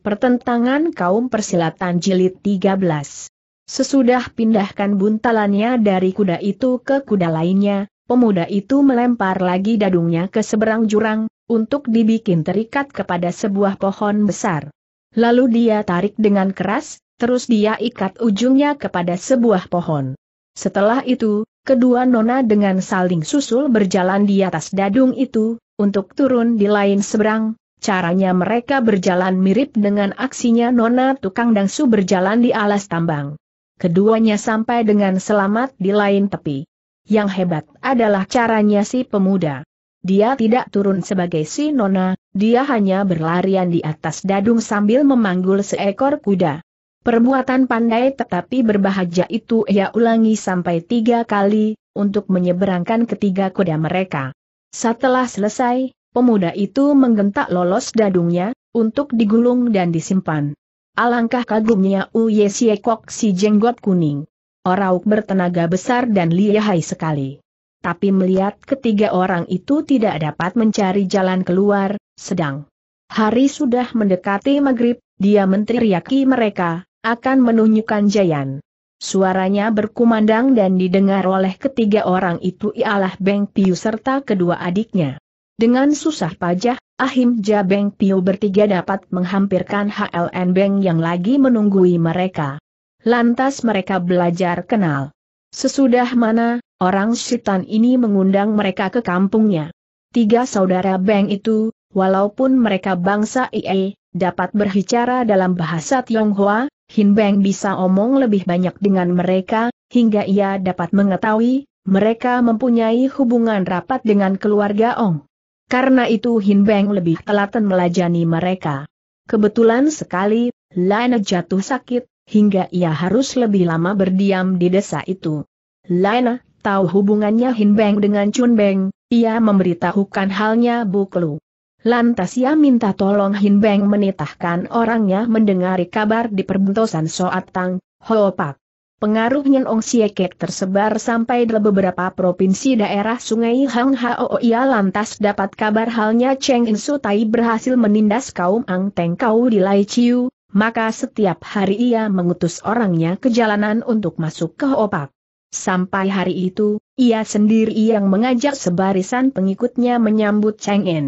Pertentangan Kaum Persilatan Jilid 13 Sesudah pindahkan buntalannya dari kuda itu ke kuda lainnya, pemuda itu melempar lagi dadungnya ke seberang jurang, untuk dibikin terikat kepada sebuah pohon besar. Lalu dia tarik dengan keras, terus dia ikat ujungnya kepada sebuah pohon. Setelah itu, kedua nona dengan saling susul berjalan di atas dadung itu, untuk turun di lain seberang, caranya mereka berjalan mirip dengan aksinya Nona Tukang Dangsu berjalan di alas tambang. Keduanya sampai dengan selamat di lain tepi. Yang hebat adalah caranya si pemuda. Dia tidak turun sebagai si Nona, dia hanya berlarian di atas dadung sambil memanggul seekor kuda. Perbuatan pandai tetapi berbahagia itu ia ulangi sampai tiga kali, untuk menyeberangkan ketiga kuda mereka. Setelah selesai, pemuda itu menggentak lolos dadungnya, untuk digulung dan disimpan. Alangkah kagumnya Uye Siekok si jenggot kuning. Orauk bertenaga besar dan lihai sekali. Tapi melihat ketiga orang itu tidak dapat mencari jalan keluar, sedang hari sudah mendekati maghrib, dia menteriaki mereka, akan menunjukkan jayan. Suaranya berkumandang dan didengar oleh ketiga orang itu ialah Beng Piu serta kedua adiknya. Dengan susah pajah, Ahim Jabeng Pio bertiga dapat menghampirkan HLN Beng yang lagi menunggui mereka. Lantas mereka belajar kenal. Sesudah mana, orang setan ini mengundang mereka ke kampungnya. Tiga saudara Beng itu, walaupun mereka bangsa IE, dapat berbicara dalam bahasa Tionghoa, Hin Beng bisa omong lebih banyak dengan mereka, hingga ia dapat mengetahui, mereka mempunyai hubungan rapat dengan keluarga Ong. Karena itu Hin Beng lebih telaten melajani mereka. Kebetulan sekali, Lana jatuh sakit, hingga ia harus lebih lama berdiam di desa itu. Lana, tahu hubungannya Hin Beng dengan Chun Beng, ia memberitahukan halnya Buklu. Lantas ia minta tolong Hin Beng menitahkan orangnya mendengari kabar di perbentosan Soat Tang, Pak. Pengaruh Nyen Ong Siekek tersebar sampai di beberapa provinsi daerah sungai Hang Hao Ia lantas dapat kabar halnya Cheng In Tai berhasil menindas kaum Ang Teng Kau di Lai Chiu, maka setiap hari ia mengutus orangnya ke jalanan untuk masuk ke opak. Sampai hari itu, ia sendiri yang mengajak sebarisan pengikutnya menyambut Cheng In.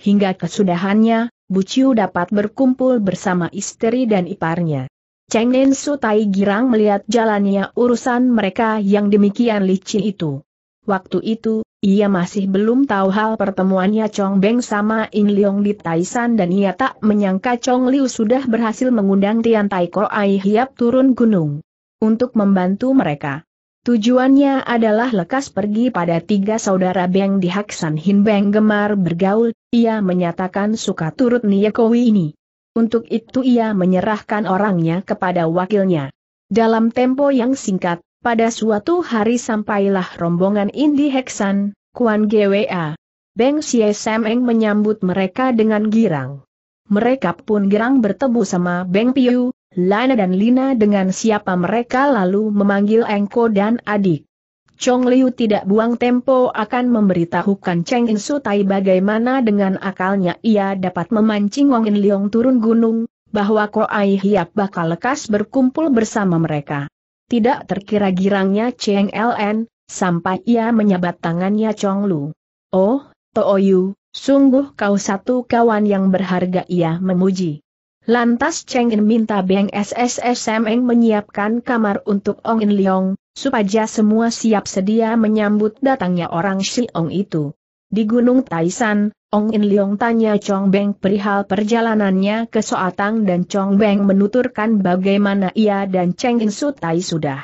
Hingga kesudahannya, Bu Chiu dapat berkumpul bersama istri dan iparnya. Cheng Nen Tai girang melihat jalannya urusan mereka yang demikian licin itu. Waktu itu, ia masih belum tahu hal pertemuannya Chong Beng sama In Leong di Taisan dan ia tak menyangka Chong Liu sudah berhasil mengundang Tian Tai Ko Ai Hiap turun gunung. Untuk membantu mereka. Tujuannya adalah lekas pergi pada tiga saudara Beng di Haksan Hin Beng gemar bergaul, ia menyatakan suka turut Niakowi ini. Untuk itu ia menyerahkan orangnya kepada wakilnya. Dalam tempo yang singkat, pada suatu hari sampailah rombongan Indi Heksan, Kuan GWA. Beng Xie Semeng menyambut mereka dengan girang. Mereka pun girang bertemu sama Beng Piu, Lana dan Lina dengan siapa mereka lalu memanggil Engko dan adik. Chong Liu tidak buang tempo akan memberitahukan Cheng In Sutai bagaimana dengan akalnya ia dapat memancing Wang In Leong turun gunung, bahwa Ai Hiap bakal lekas berkumpul bersama mereka. Tidak terkira girangnya Cheng LN, sampai ia menyabat tangannya Chong Lu. Oh, Tooyu, sungguh kau satu kawan yang berharga ia memuji. Lantas Cheng In minta Beng eng menyiapkan kamar untuk Ong In Leong, supaya semua siap sedia menyambut datangnya orang Si Ong itu. Di Gunung Taisan, Ong In Leong tanya Chong Beng perihal perjalanannya ke Soatang dan Chong Beng menuturkan bagaimana ia dan Cheng In Tai sudah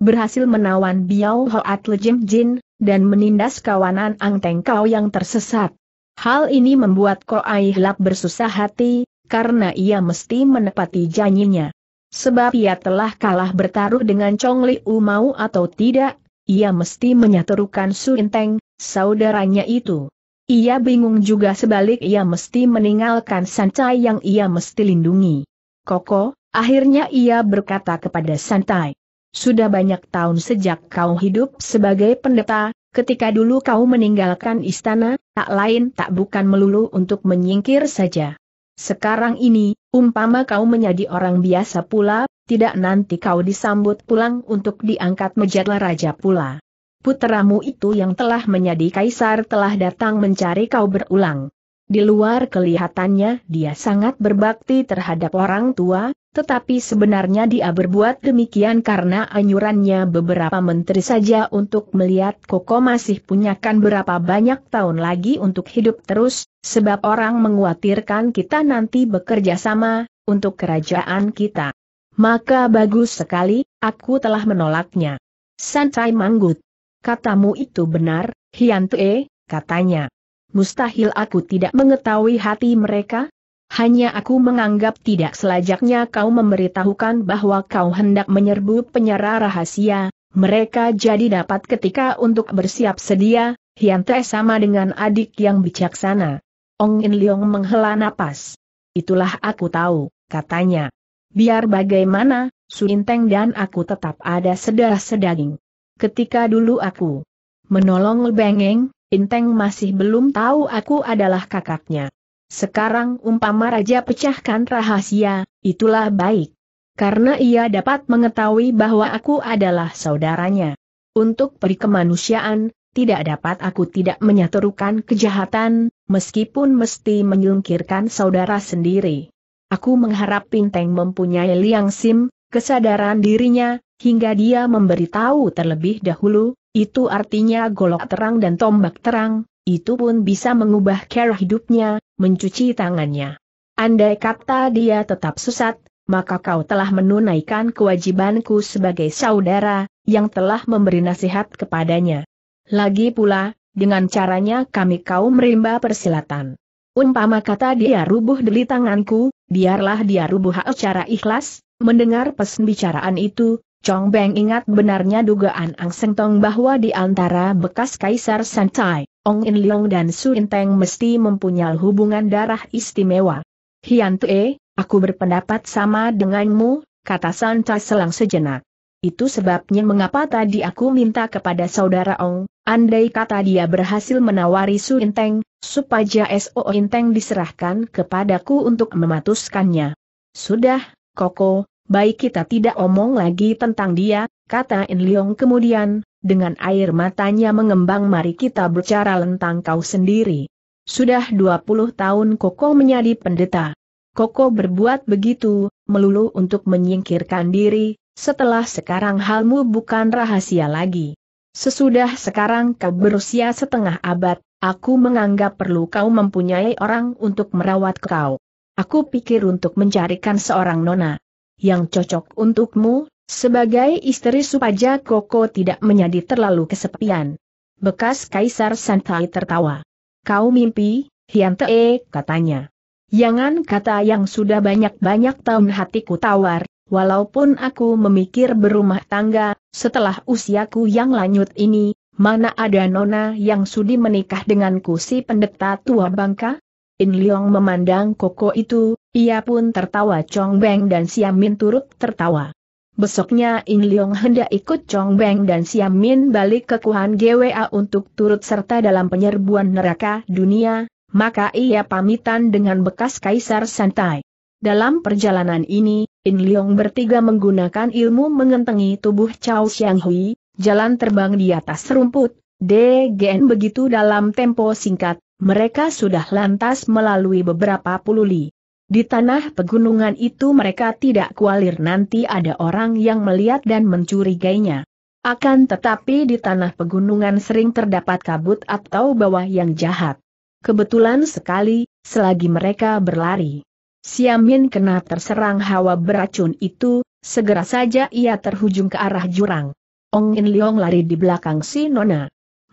berhasil menawan Biao Hoat Lejem Jin, dan menindas kawanan Ang Teng Kau yang tersesat. Hal ini membuat Koai Lap bersusah hati, karena ia mesti menepati janjinya. Sebab ia telah kalah bertaruh dengan Chong Liu mau atau tidak, ia mesti menyeterukan Su Inteng, saudaranya itu. Ia bingung juga sebalik ia mesti meninggalkan Santai yang ia mesti lindungi. Koko, akhirnya ia berkata kepada Santai. Sudah banyak tahun sejak kau hidup sebagai pendeta, Ketika dulu kau meninggalkan istana, tak lain tak bukan melulu untuk menyingkir saja. Sekarang ini, umpama kau menjadi orang biasa pula, tidak nanti kau disambut pulang untuk diangkat menjadi raja pula. Putramu itu yang telah menjadi kaisar telah datang mencari kau berulang di luar kelihatannya dia sangat berbakti terhadap orang tua, tetapi sebenarnya dia berbuat demikian karena anjurannya beberapa menteri saja untuk melihat Koko masih punyakan berapa banyak tahun lagi untuk hidup terus, sebab orang menguatirkan kita nanti bekerja sama, untuk kerajaan kita. Maka bagus sekali, aku telah menolaknya. Santai manggut. Katamu itu benar, Hiantue, katanya mustahil aku tidak mengetahui hati mereka? Hanya aku menganggap tidak selajaknya kau memberitahukan bahwa kau hendak menyerbu penyara rahasia, mereka jadi dapat ketika untuk bersiap sedia, Hian sama dengan adik yang bijaksana. Ong In Leong menghela napas. Itulah aku tahu, katanya. Biar bagaimana, Inteng dan aku tetap ada sedarah sedaging. Ketika dulu aku menolong Bengeng. Inteng masih belum tahu aku adalah kakaknya. Sekarang umpama raja pecahkan rahasia, itulah baik. Karena ia dapat mengetahui bahwa aku adalah saudaranya. Untuk perikemanusiaan, tidak dapat aku tidak menyaturukan kejahatan, meskipun mesti menyungkirkan saudara sendiri. Aku mengharap Pinteng mempunyai liang sim, kesadaran dirinya, hingga dia memberitahu terlebih dahulu, itu artinya golok terang dan tombak terang, itu pun bisa mengubah cara hidupnya, mencuci tangannya. Andai kata dia tetap sesat, maka kau telah menunaikan kewajibanku sebagai saudara, yang telah memberi nasihat kepadanya. Lagi pula, dengan caranya kami kau merimba persilatan. Umpama kata dia rubuh deli tanganku, biarlah dia rubuh hak secara ikhlas, mendengar pesan bicaraan itu, Chong Beng ingat benarnya dugaan Ang Seng Tong bahwa di antara bekas Kaisar Santai, Ong In Leong dan Su In Teng mesti mempunyai hubungan darah istimewa. Hian Tue, aku berpendapat sama denganmu, kata Santai selang sejenak. Itu sebabnya mengapa tadi aku minta kepada saudara Ong, andai kata dia berhasil menawari Su In Teng, supaya SO In Teng diserahkan kepadaku untuk mematuskannya. Sudah, Koko, baik kita tidak omong lagi tentang dia, kata In Leong kemudian, dengan air matanya mengembang mari kita bicara tentang kau sendiri. Sudah 20 tahun Koko menjadi pendeta. Koko berbuat begitu, melulu untuk menyingkirkan diri, setelah sekarang halmu bukan rahasia lagi. Sesudah sekarang kau berusia setengah abad, aku menganggap perlu kau mempunyai orang untuk merawat kau. Aku pikir untuk mencarikan seorang nona yang cocok untukmu, sebagai istri supaya Koko tidak menjadi terlalu kesepian. Bekas Kaisar Santai tertawa. Kau mimpi, Te, katanya. Jangan kata yang sudah banyak-banyak tahun hatiku tawar, walaupun aku memikir berumah tangga, setelah usiaku yang lanjut ini, mana ada nona yang sudi menikah denganku si pendeta tua bangka? In Leong memandang koko itu, ia pun tertawa Chong Beng dan Siam Min turut tertawa. Besoknya In Leong hendak ikut Chong Beng dan Siam Min balik ke Kuhan GWA untuk turut serta dalam penyerbuan neraka dunia, maka ia pamitan dengan bekas kaisar santai. Dalam perjalanan ini, In Leong bertiga menggunakan ilmu mengentengi tubuh Chao Xiang Hui, jalan terbang di atas rumput, DGN begitu dalam tempo singkat, mereka sudah lantas melalui beberapa puluh li. Di tanah pegunungan itu mereka tidak kualir nanti ada orang yang melihat dan mencurigainya. Akan tetapi di tanah pegunungan sering terdapat kabut atau bawah yang jahat. Kebetulan sekali, selagi mereka berlari, Siamin kena terserang hawa beracun itu, segera saja ia terhujung ke arah jurang. Ong In Leong lari di belakang si Nona.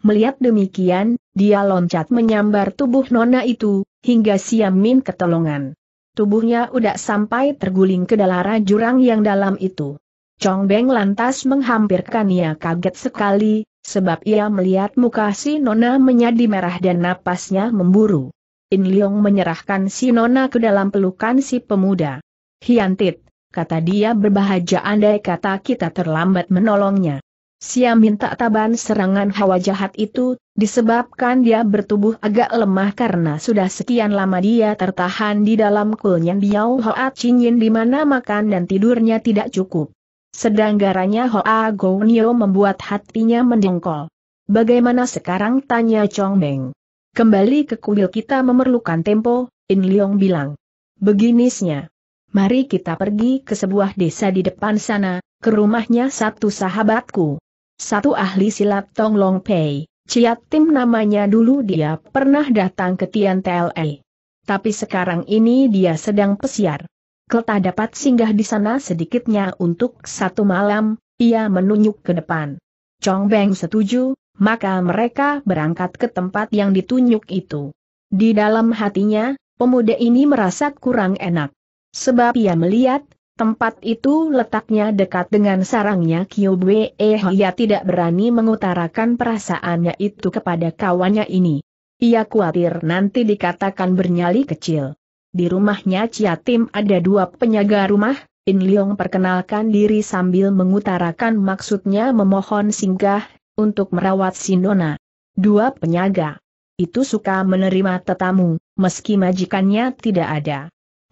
Melihat demikian, dia loncat menyambar tubuh nona itu, hingga Siam Min ketolongan. Tubuhnya udah sampai terguling ke dalam jurang yang dalam itu. Chong Beng lantas menghampirkan ia, kaget sekali, sebab ia melihat muka si Nona menjadi merah dan napasnya memburu. In Leong menyerahkan si Nona ke dalam pelukan si pemuda. Hiantit, kata dia berbahagia andai kata kita terlambat menolongnya. Sia minta taban serangan hawa jahat itu, disebabkan dia bertubuh agak lemah karena sudah sekian lama dia tertahan di dalam kulnya Biao Hoa Chinyin di mana makan dan tidurnya tidak cukup. Sedang garanya Hoa Gounio membuat hatinya mendengkol. Bagaimana sekarang tanya Chong Beng. Kembali ke kuil kita memerlukan tempo, In Leong bilang. Beginisnya. Mari kita pergi ke sebuah desa di depan sana, ke rumahnya satu sahabatku satu ahli silat Tong Long Pei, Ciat Tim namanya dulu dia pernah datang ke Tian TLA. Tapi sekarang ini dia sedang pesiar. Kelta dapat singgah di sana sedikitnya untuk satu malam, ia menunjuk ke depan. Chong Beng setuju, maka mereka berangkat ke tempat yang ditunjuk itu. Di dalam hatinya, pemuda ini merasa kurang enak. Sebab ia melihat, Tempat itu letaknya dekat dengan sarangnya Kyobwe eh, Ia tidak berani mengutarakan perasaannya itu kepada kawannya ini. Ia khawatir nanti dikatakan bernyali kecil. Di rumahnya Ciatim ada dua penjaga rumah, In Leong perkenalkan diri sambil mengutarakan maksudnya memohon singgah, untuk merawat Sinona. Dua penyaga. Itu suka menerima tetamu, meski majikannya tidak ada.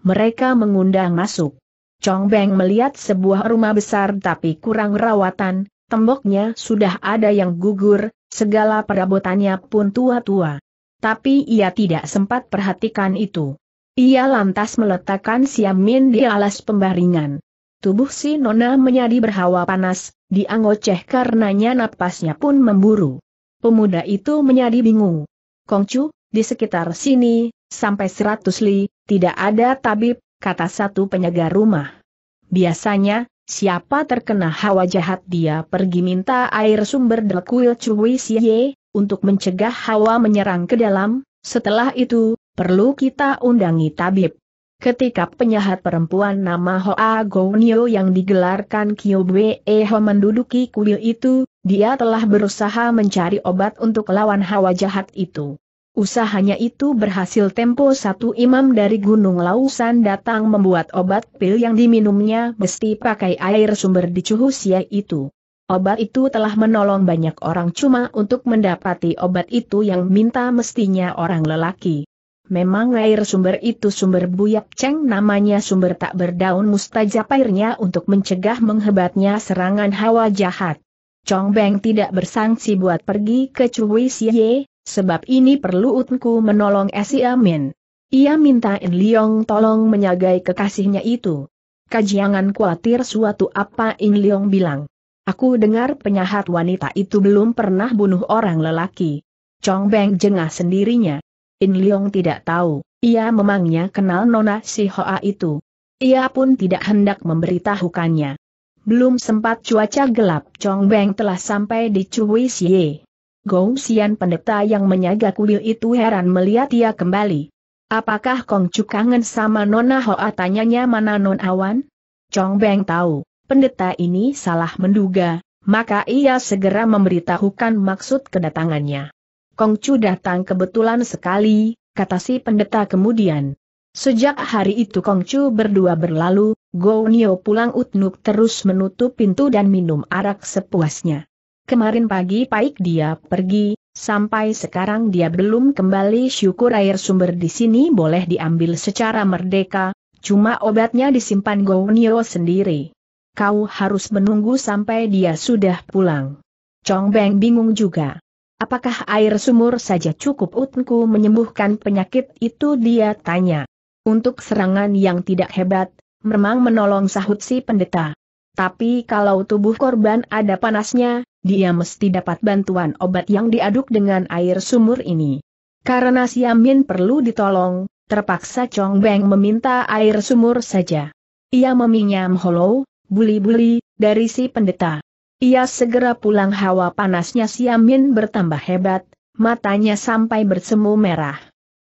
Mereka mengundang masuk. Chong Beng melihat sebuah rumah besar tapi kurang rawatan, temboknya sudah ada yang gugur, segala perabotannya pun tua-tua. Tapi ia tidak sempat perhatikan itu. Ia lantas meletakkan Siamin di alas pembaringan. Tubuh si Nona menjadi berhawa panas, diangoceh karenanya napasnya pun memburu. Pemuda itu menjadi bingung. Kongcu, di sekitar sini, sampai seratus li, tidak ada tabib, kata satu penyegar rumah. Biasanya, siapa terkena hawa jahat dia pergi minta air sumber delkuil cuwi siye, untuk mencegah hawa menyerang ke dalam, setelah itu, perlu kita undangi tabib. Ketika penyahat perempuan nama Hoa Gounio yang digelarkan Kyobwe Eho menduduki kuil itu, dia telah berusaha mencari obat untuk lawan hawa jahat itu. Usahanya itu berhasil tempo satu imam dari Gunung Lausan datang membuat obat pil yang diminumnya mesti pakai air sumber di Cuhusia itu. Obat itu telah menolong banyak orang cuma untuk mendapati obat itu yang minta mestinya orang lelaki. Memang air sumber itu sumber buyak ceng namanya sumber tak berdaun mustajab airnya untuk mencegah menghebatnya serangan hawa jahat. Chong Beng tidak bersangsi buat pergi ke Cui Siye, sebab ini perlu utku menolong Si Amin. Ia minta In Liong tolong menyagai kekasihnya itu. Kajiangan khawatir suatu apa In Liong bilang. Aku dengar penyahat wanita itu belum pernah bunuh orang lelaki. Chong Beng jengah sendirinya. In Liong tidak tahu, ia memangnya kenal Nona Si Hoa itu. Ia pun tidak hendak memberitahukannya. Belum sempat cuaca gelap Chong Beng telah sampai di Cui Xie. Gong Xian pendeta yang menyaga kuil itu heran melihat ia kembali. Apakah Kong Chu kangen sama Nona Hoa tanyanya mana Non Awan? Chong Beng tahu, pendeta ini salah menduga, maka ia segera memberitahukan maksud kedatangannya. Kong Chu datang kebetulan sekali, kata si pendeta kemudian. Sejak hari itu Kong Chu berdua berlalu, Go Nio pulang Utnuk terus menutup pintu dan minum arak sepuasnya. Kemarin pagi Paik dia pergi, sampai sekarang dia belum kembali syukur air sumber di sini boleh diambil secara merdeka, cuma obatnya disimpan Gounio sendiri. Kau harus menunggu sampai dia sudah pulang. Chong Beng bingung juga. Apakah air sumur saja cukup untukku menyembuhkan penyakit itu dia tanya. Untuk serangan yang tidak hebat, memang menolong sahut si pendeta. Tapi kalau tubuh korban ada panasnya, dia mesti dapat bantuan obat yang diaduk dengan air sumur ini. Karena Siamin perlu ditolong, terpaksa Chong Beng meminta air sumur saja. Ia meminjam hollow, buli-buli, dari si pendeta. Ia segera pulang hawa panasnya Siamin bertambah hebat, matanya sampai bersemu merah.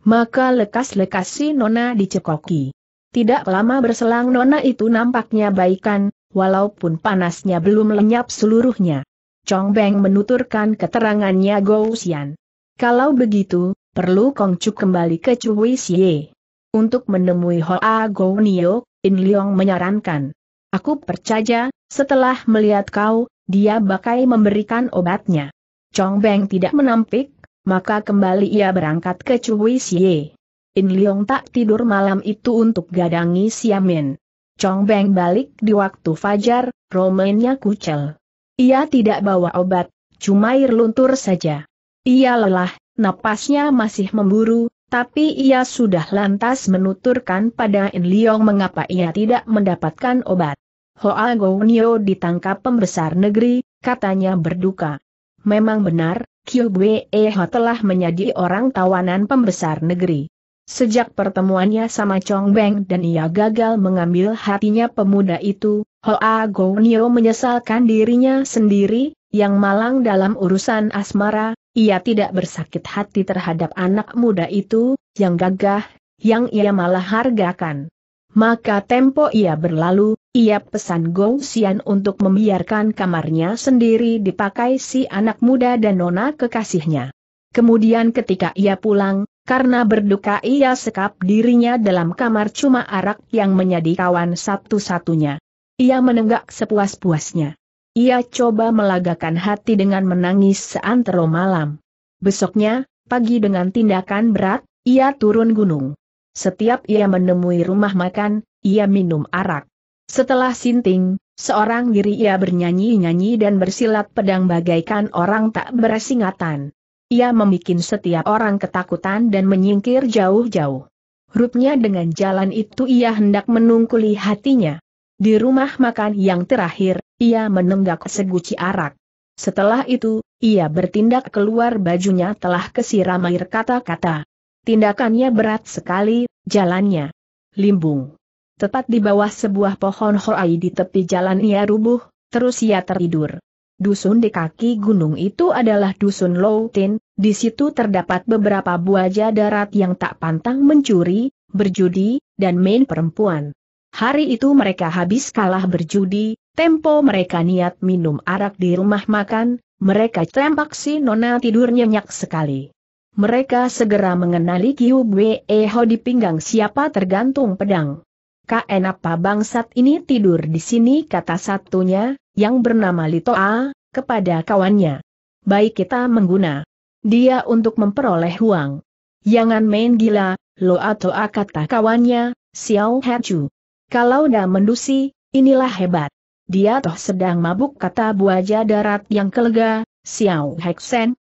Maka lekas-lekas si Nona dicekoki. Tidak lama berselang Nona itu nampaknya baikan, walaupun panasnya belum lenyap seluruhnya. Chong Beng menuturkan keterangannya Go Xian. Kalau begitu, perlu Kong Chu kembali ke Chui Xie. Untuk menemui Hoa Go Nio, In Leong menyarankan. Aku percaya, setelah melihat kau, dia bakal memberikan obatnya. Chong Beng tidak menampik, maka kembali ia berangkat ke Chui Xie. In Leong tak tidur malam itu untuk gadangi Siamin. Chong Beng balik di waktu fajar, romennya kucel. Ia tidak bawa obat, cuma air luntur saja. Ia lelah, napasnya masih memburu, tapi ia sudah lantas menuturkan pada In Liong mengapa ia tidak mendapatkan obat. Hoa Gounio ditangkap pembesar negeri, katanya berduka. Memang benar, Kyo Eho telah menjadi orang tawanan pembesar negeri. Sejak pertemuannya sama Chong Beng dan ia gagal mengambil hatinya pemuda itu, Hoa Gounio menyesalkan dirinya sendiri, yang malang dalam urusan asmara, ia tidak bersakit hati terhadap anak muda itu, yang gagah, yang ia malah hargakan. Maka tempo ia berlalu, ia pesan Gong Xian untuk membiarkan kamarnya sendiri dipakai si anak muda dan nona kekasihnya. Kemudian ketika ia pulang, karena berduka ia sekap dirinya dalam kamar cuma arak yang menjadi kawan satu-satunya. Ia menenggak sepuas-puasnya. Ia coba melagakan hati dengan menangis seantero malam. Besoknya, pagi dengan tindakan berat, ia turun gunung. Setiap ia menemui rumah makan, ia minum arak. Setelah sinting, seorang diri ia bernyanyi-nyanyi dan bersilat pedang bagaikan orang tak beresingatan. Ia membuat setiap orang ketakutan dan menyingkir jauh-jauh. Rupnya dengan jalan itu ia hendak menungkuli hatinya. Di rumah makan yang terakhir, ia menenggak seguci arak. Setelah itu, ia bertindak keluar bajunya telah kesiram air kata-kata. Tindakannya berat sekali, jalannya limbung. Tepat di bawah sebuah pohon hoai di tepi jalan ia rubuh, terus ia tertidur. Dusun di kaki gunung itu adalah dusun Tin. Di situ terdapat beberapa buaja darat yang tak pantang mencuri, berjudi, dan main perempuan. Hari itu mereka habis kalah berjudi, tempo mereka niat minum arak di rumah makan, mereka tempak si Nona tidur nyenyak sekali. Mereka segera mengenali Kiu Bwe Eho di pinggang siapa tergantung pedang. KN apa bangsat ini tidur di sini kata satunya, yang bernama Litoa, kepada kawannya. Baik kita menggunakan dia untuk memperoleh uang. Jangan main gila, lo atau kata kawannya, Xiao Hachu. Kalau dah mendusi, inilah hebat. Dia toh sedang mabuk kata buaja darat yang kelega, Xiao Hexen.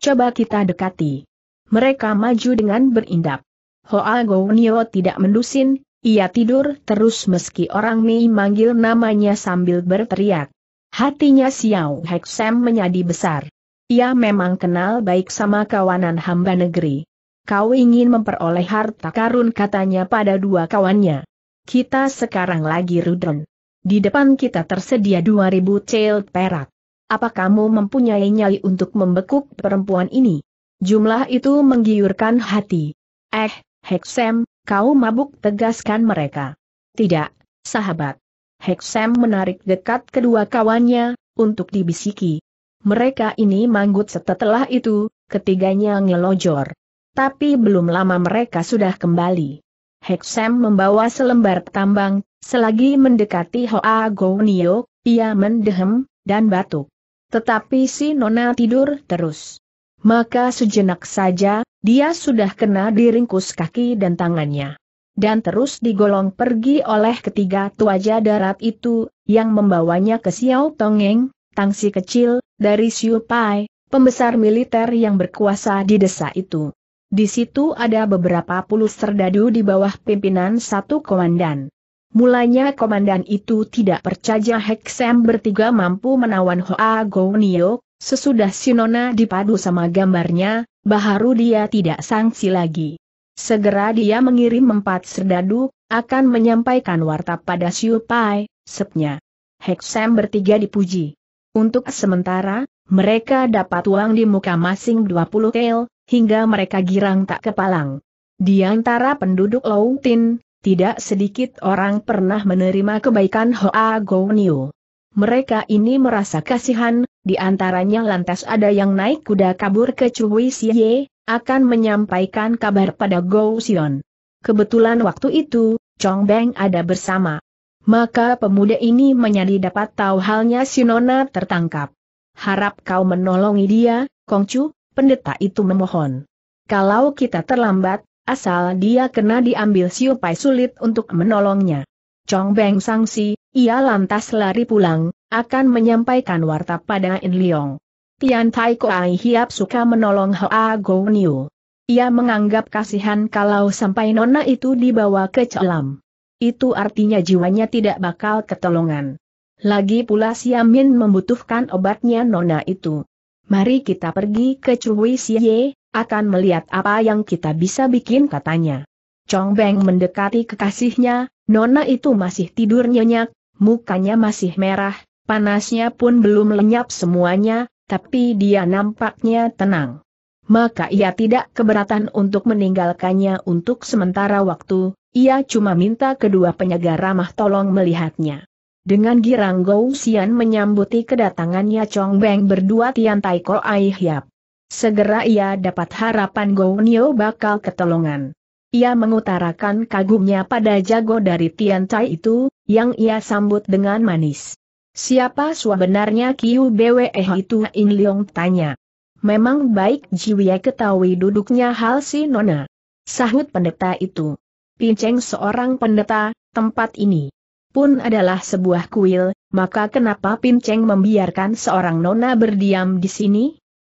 Coba kita dekati. Mereka maju dengan berindap. Hoa Gounio tidak mendusin, ia tidur terus meski orang Mei manggil namanya sambil berteriak. Hatinya Xiao Hexen menjadi besar. Ia memang kenal baik sama kawanan hamba negeri. Kau ingin memperoleh harta karun katanya pada dua kawannya. Kita sekarang lagi Rudron. Di depan kita tersedia 2000 cel perak. Apa kamu mempunyai nyali untuk membekuk perempuan ini? Jumlah itu menggiurkan hati. Eh, Heksem, kau mabuk tegaskan mereka. Tidak, sahabat. Heksem menarik dekat kedua kawannya, untuk dibisiki. Mereka ini manggut setelah itu, ketiganya ngelojor. Tapi belum lama mereka sudah kembali. Hexam membawa selembar tambang, selagi mendekati Hoa Gonio, ia mendehem, dan batuk. Tetapi si Nona tidur terus. Maka sejenak saja, dia sudah kena diringkus kaki dan tangannya. Dan terus digolong pergi oleh ketiga tuaja darat itu, yang membawanya ke Xiao Tongeng, Tangsi kecil, dari Pai, pembesar militer yang berkuasa di desa itu. Di situ ada beberapa puluh serdadu di bawah pimpinan satu komandan. Mulanya komandan itu tidak percaya Heksem bertiga mampu menawan Hoa Gounio, sesudah Sinona dipadu sama gambarnya, baharu dia tidak sangsi lagi. Segera dia mengirim empat serdadu, akan menyampaikan warta pada Siu Pai, sepnya. Heksem bertiga dipuji. Untuk sementara, mereka dapat uang di muka masing 20 kel, hingga mereka girang tak kepalang. Di antara penduduk Tin, tidak sedikit orang pernah menerima kebaikan Hoa Gouniu. Mereka ini merasa kasihan, di antaranya lantas ada yang naik kuda kabur ke Chui Xie, akan menyampaikan kabar pada Gou Xion. Kebetulan waktu itu, Chong Beng ada bersama. Maka pemuda ini menyadi dapat tahu halnya si Nona tertangkap. Harap kau menolongi dia, Kongcu, pendeta itu memohon. Kalau kita terlambat, asal dia kena diambil Pai sulit untuk menolongnya. Chong Beng sangsi, ia lantas lari pulang, akan menyampaikan warta pada In Liong. Tian Tai Koai Hiap suka menolong Hoa Go Niu. Ia menganggap kasihan kalau sampai nona itu dibawa ke celam. Itu artinya jiwanya tidak bakal ketolongan. Lagi pula Siamin membutuhkan obatnya nona itu. Mari kita pergi ke Chui Siye, akan melihat apa yang kita bisa bikin katanya. Chong Beng mendekati kekasihnya, nona itu masih tidur nyenyak, mukanya masih merah, panasnya pun belum lenyap semuanya, tapi dia nampaknya tenang. Maka ia tidak keberatan untuk meninggalkannya untuk sementara waktu, ia cuma minta kedua penyegar ramah tolong melihatnya. Dengan girang Gou Xian menyambuti kedatangannya Chong Beng berdua Tian Tai Ko Ai Hiap. Segera ia dapat harapan Gou Nio bakal ketolongan. Ia mengutarakan kagumnya pada jago dari Tian Tai itu, yang ia sambut dengan manis. Siapa sebenarnya Kiu Bwe eh itu In Leong tanya. Memang baik Jiwie ketahui duduknya hal si Nona. Sahut pendeta itu. Pinceng seorang pendeta, tempat ini pun adalah sebuah kuil, maka kenapa Pinceng membiarkan seorang nona berdiam di sini?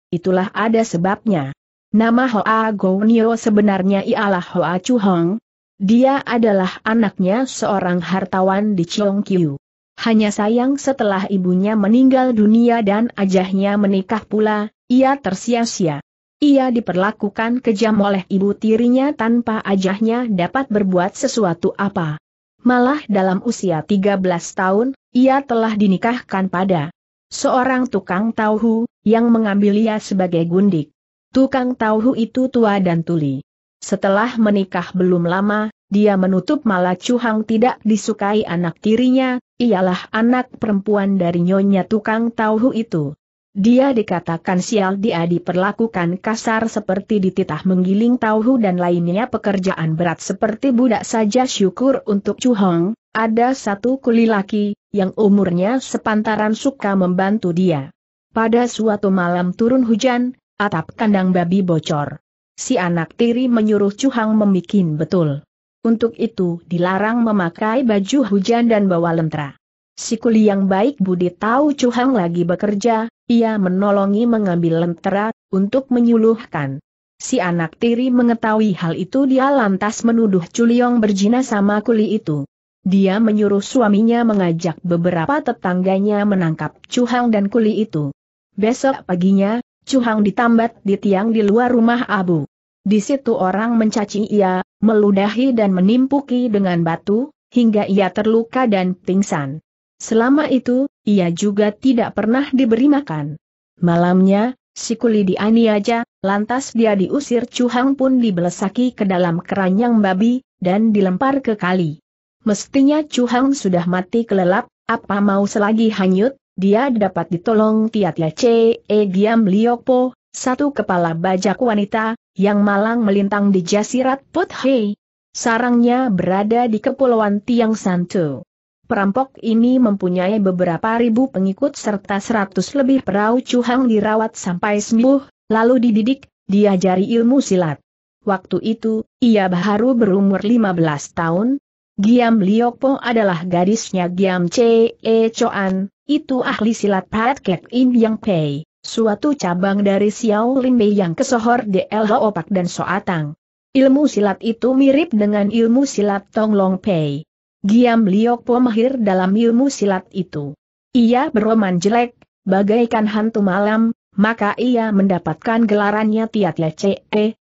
Itulah ada sebabnya. Nama Hoa Gounio sebenarnya ialah Hoa Chu Hong. Dia adalah anaknya seorang hartawan di Kiu. Hanya sayang setelah ibunya meninggal dunia dan ajahnya menikah pula, ia tersia-sia. Ia diperlakukan kejam oleh ibu tirinya tanpa ajahnya dapat berbuat sesuatu apa. Malah dalam usia 13 tahun, ia telah dinikahkan pada seorang tukang tahu yang mengambil ia sebagai gundik. Tukang tahu itu tua dan tuli. Setelah menikah belum lama, dia menutup malah Cuhang tidak disukai anak tirinya, ialah anak perempuan dari nyonya tukang tahu itu. Dia dikatakan sial dia diperlakukan kasar seperti dititah menggiling tahu dan lainnya pekerjaan berat seperti budak saja syukur untuk Chu Hong, ada satu kuli laki, yang umurnya sepantaran suka membantu dia. Pada suatu malam turun hujan, atap kandang babi bocor. Si anak tiri menyuruh Chu Hong membikin betul. Untuk itu dilarang memakai baju hujan dan bawa lentera. Si kuli yang baik budi tahu Chu Hong lagi bekerja, ia menolongi mengambil lentera, untuk menyuluhkan. Si anak tiri mengetahui hal itu dia lantas menuduh Culiong berjina sama kuli itu. Dia menyuruh suaminya mengajak beberapa tetangganya menangkap Cuhang dan kuli itu. Besok paginya, Cuhang ditambat di tiang di luar rumah Abu. Di situ orang mencaci ia, meludahi dan menimpuki dengan batu, hingga ia terluka dan pingsan. Selama itu, ia juga tidak pernah diberi makan. Malamnya, si kuli dianiaja, lantas dia diusir Cuhang pun dibelesaki ke dalam keranjang babi, dan dilempar ke kali. Mestinya Cuhang sudah mati kelelap, apa mau selagi hanyut, dia dapat ditolong Tiatya ce E. Giam Liopo, satu kepala bajak wanita, yang malang melintang di jasirat hei. Sarangnya berada di kepulauan Tiang Santu. Perampok ini mempunyai beberapa ribu pengikut serta seratus lebih perahu cuhang dirawat sampai sembuh, lalu dididik, diajari ilmu silat. Waktu itu, ia baru berumur 15 tahun. Giam Liokpo adalah gadisnya Giam C. E Choan, itu ahli silat Pat Kek Im Yang Pei, suatu cabang dari Xiao Mei yang kesohor di Opak dan Soatang. Ilmu silat itu mirip dengan ilmu silat Tong Long Pei. Giam Liok Po mahir dalam ilmu silat itu. Ia beroman jelek, bagaikan hantu malam, maka ia mendapatkan gelarannya Tia Ce,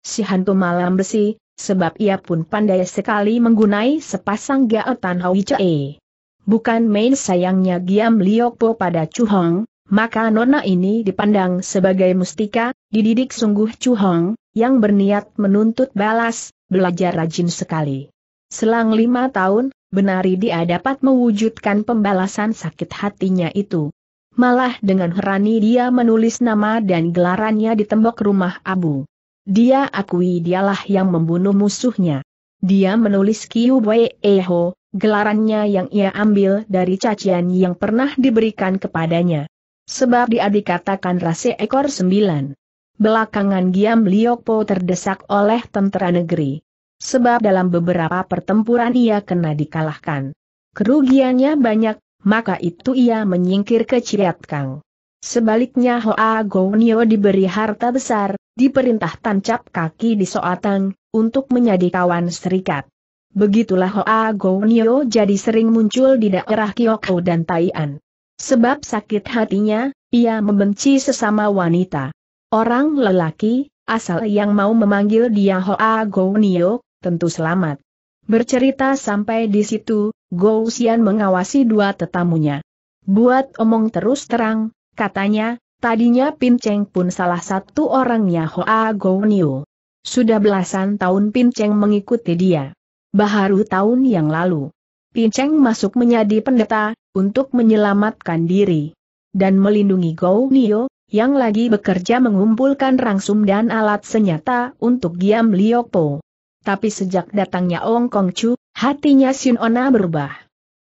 si hantu malam besi, sebab ia pun pandai sekali menggunai sepasang gaotan hui Ce. Bukan main sayangnya Giam Liok Po pada Chu Hong, maka nona ini dipandang sebagai mustika, dididik sungguh Chu Hong, yang berniat menuntut balas, belajar rajin sekali. Selang lima tahun, benari dia dapat mewujudkan pembalasan sakit hatinya itu. Malah dengan herani dia menulis nama dan gelarannya di tembok rumah Abu. Dia akui dialah yang membunuh musuhnya. Dia menulis Kiu Wei Eho, gelarannya yang ia ambil dari cacian yang pernah diberikan kepadanya. Sebab dia dikatakan rase ekor sembilan. Belakangan Giam Liokpo terdesak oleh tentara negeri sebab dalam beberapa pertempuran ia kena dikalahkan. Kerugiannya banyak, maka itu ia menyingkir ke Kang. Sebaliknya Hoa Gounio diberi harta besar, diperintah tancap kaki di Soatang, untuk menjadi kawan serikat. Begitulah Hoa Gounio jadi sering muncul di daerah Kyoko dan Taian. Sebab sakit hatinya, ia membenci sesama wanita. Orang lelaki, asal yang mau memanggil dia Hoa Gounio, tentu selamat. Bercerita sampai di situ, Gou Xian mengawasi dua tetamunya. Buat omong terus terang, katanya, tadinya Pin Cheng pun salah satu orangnya Hoa Gou Niu. Sudah belasan tahun Pin Cheng mengikuti dia. Baharu tahun yang lalu, Pin Cheng masuk menjadi pendeta, untuk menyelamatkan diri. Dan melindungi Gou Niu, yang lagi bekerja mengumpulkan rangsum dan alat senjata untuk Giam Liopo. Tapi sejak datangnya Ong Kong Chu, hatinya Sun Ona berubah.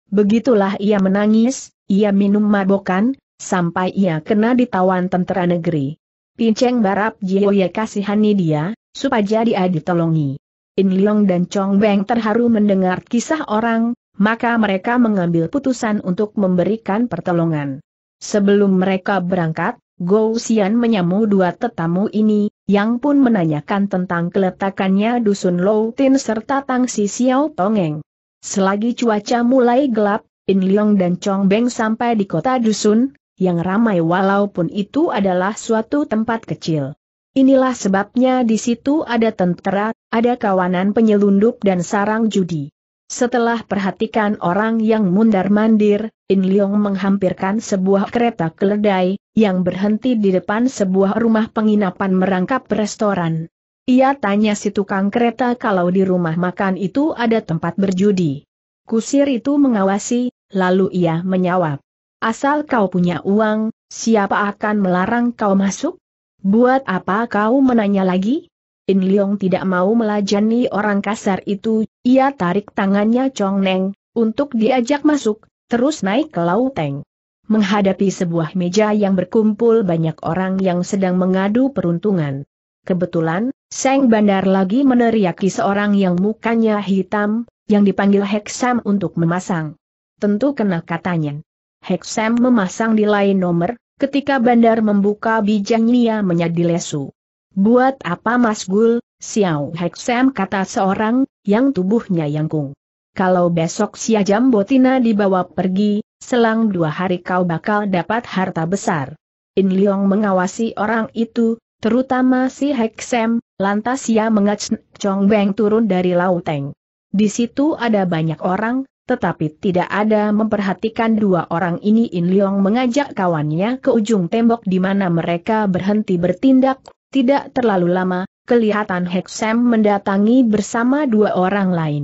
Begitulah ia menangis, ia minum mabokan, sampai ia kena ditawan tentara negeri. Pinceng Barap Ye kasihani dia, supaya dia ditolongi. In Leong dan Chong Beng terharu mendengar kisah orang, maka mereka mengambil putusan untuk memberikan pertolongan. Sebelum mereka berangkat, Gou Xian menyamu dua tetamu ini, yang pun menanyakan tentang keletakannya dusun Tin serta Tangsi Xiao Tongeng. Selagi cuaca mulai gelap, In Leong dan Chong Beng sampai di kota dusun, yang ramai walaupun itu adalah suatu tempat kecil. Inilah sebabnya di situ ada tentara, ada kawanan penyelundup dan sarang judi. Setelah perhatikan orang yang mundar-mandir, In Leong menghampirkan sebuah kereta keledai, yang berhenti di depan sebuah rumah penginapan merangkap restoran. Ia tanya si tukang kereta kalau di rumah makan itu ada tempat berjudi. Kusir itu mengawasi, lalu ia menjawab. Asal kau punya uang, siapa akan melarang kau masuk? Buat apa kau menanya lagi? In Leong tidak mau melajani orang kasar itu, ia tarik tangannya Chong Neng, untuk diajak masuk, terus naik ke lauteng. Menghadapi sebuah meja yang berkumpul banyak orang yang sedang mengadu peruntungan. Kebetulan, Seng Bandar lagi meneriaki seorang yang mukanya hitam, yang dipanggil Heksam untuk memasang. Tentu kena katanya. Heksam memasang di lain nomor, ketika Bandar membuka bijangnya menjadi lesu. Buat apa Mas Gul, Xiao Heksem kata seorang, yang tubuhnya yangkung. Kalau besok si Ajam botina dibawa pergi, selang dua hari kau bakal dapat harta besar. In Leong mengawasi orang itu, terutama si Heksem, lantas ia mengajak Chong Beng turun dari Lauteng. Di situ ada banyak orang, tetapi tidak ada memperhatikan dua orang ini In Leong mengajak kawannya ke ujung tembok di mana mereka berhenti bertindak tidak terlalu lama, kelihatan Heksem mendatangi bersama dua orang lain.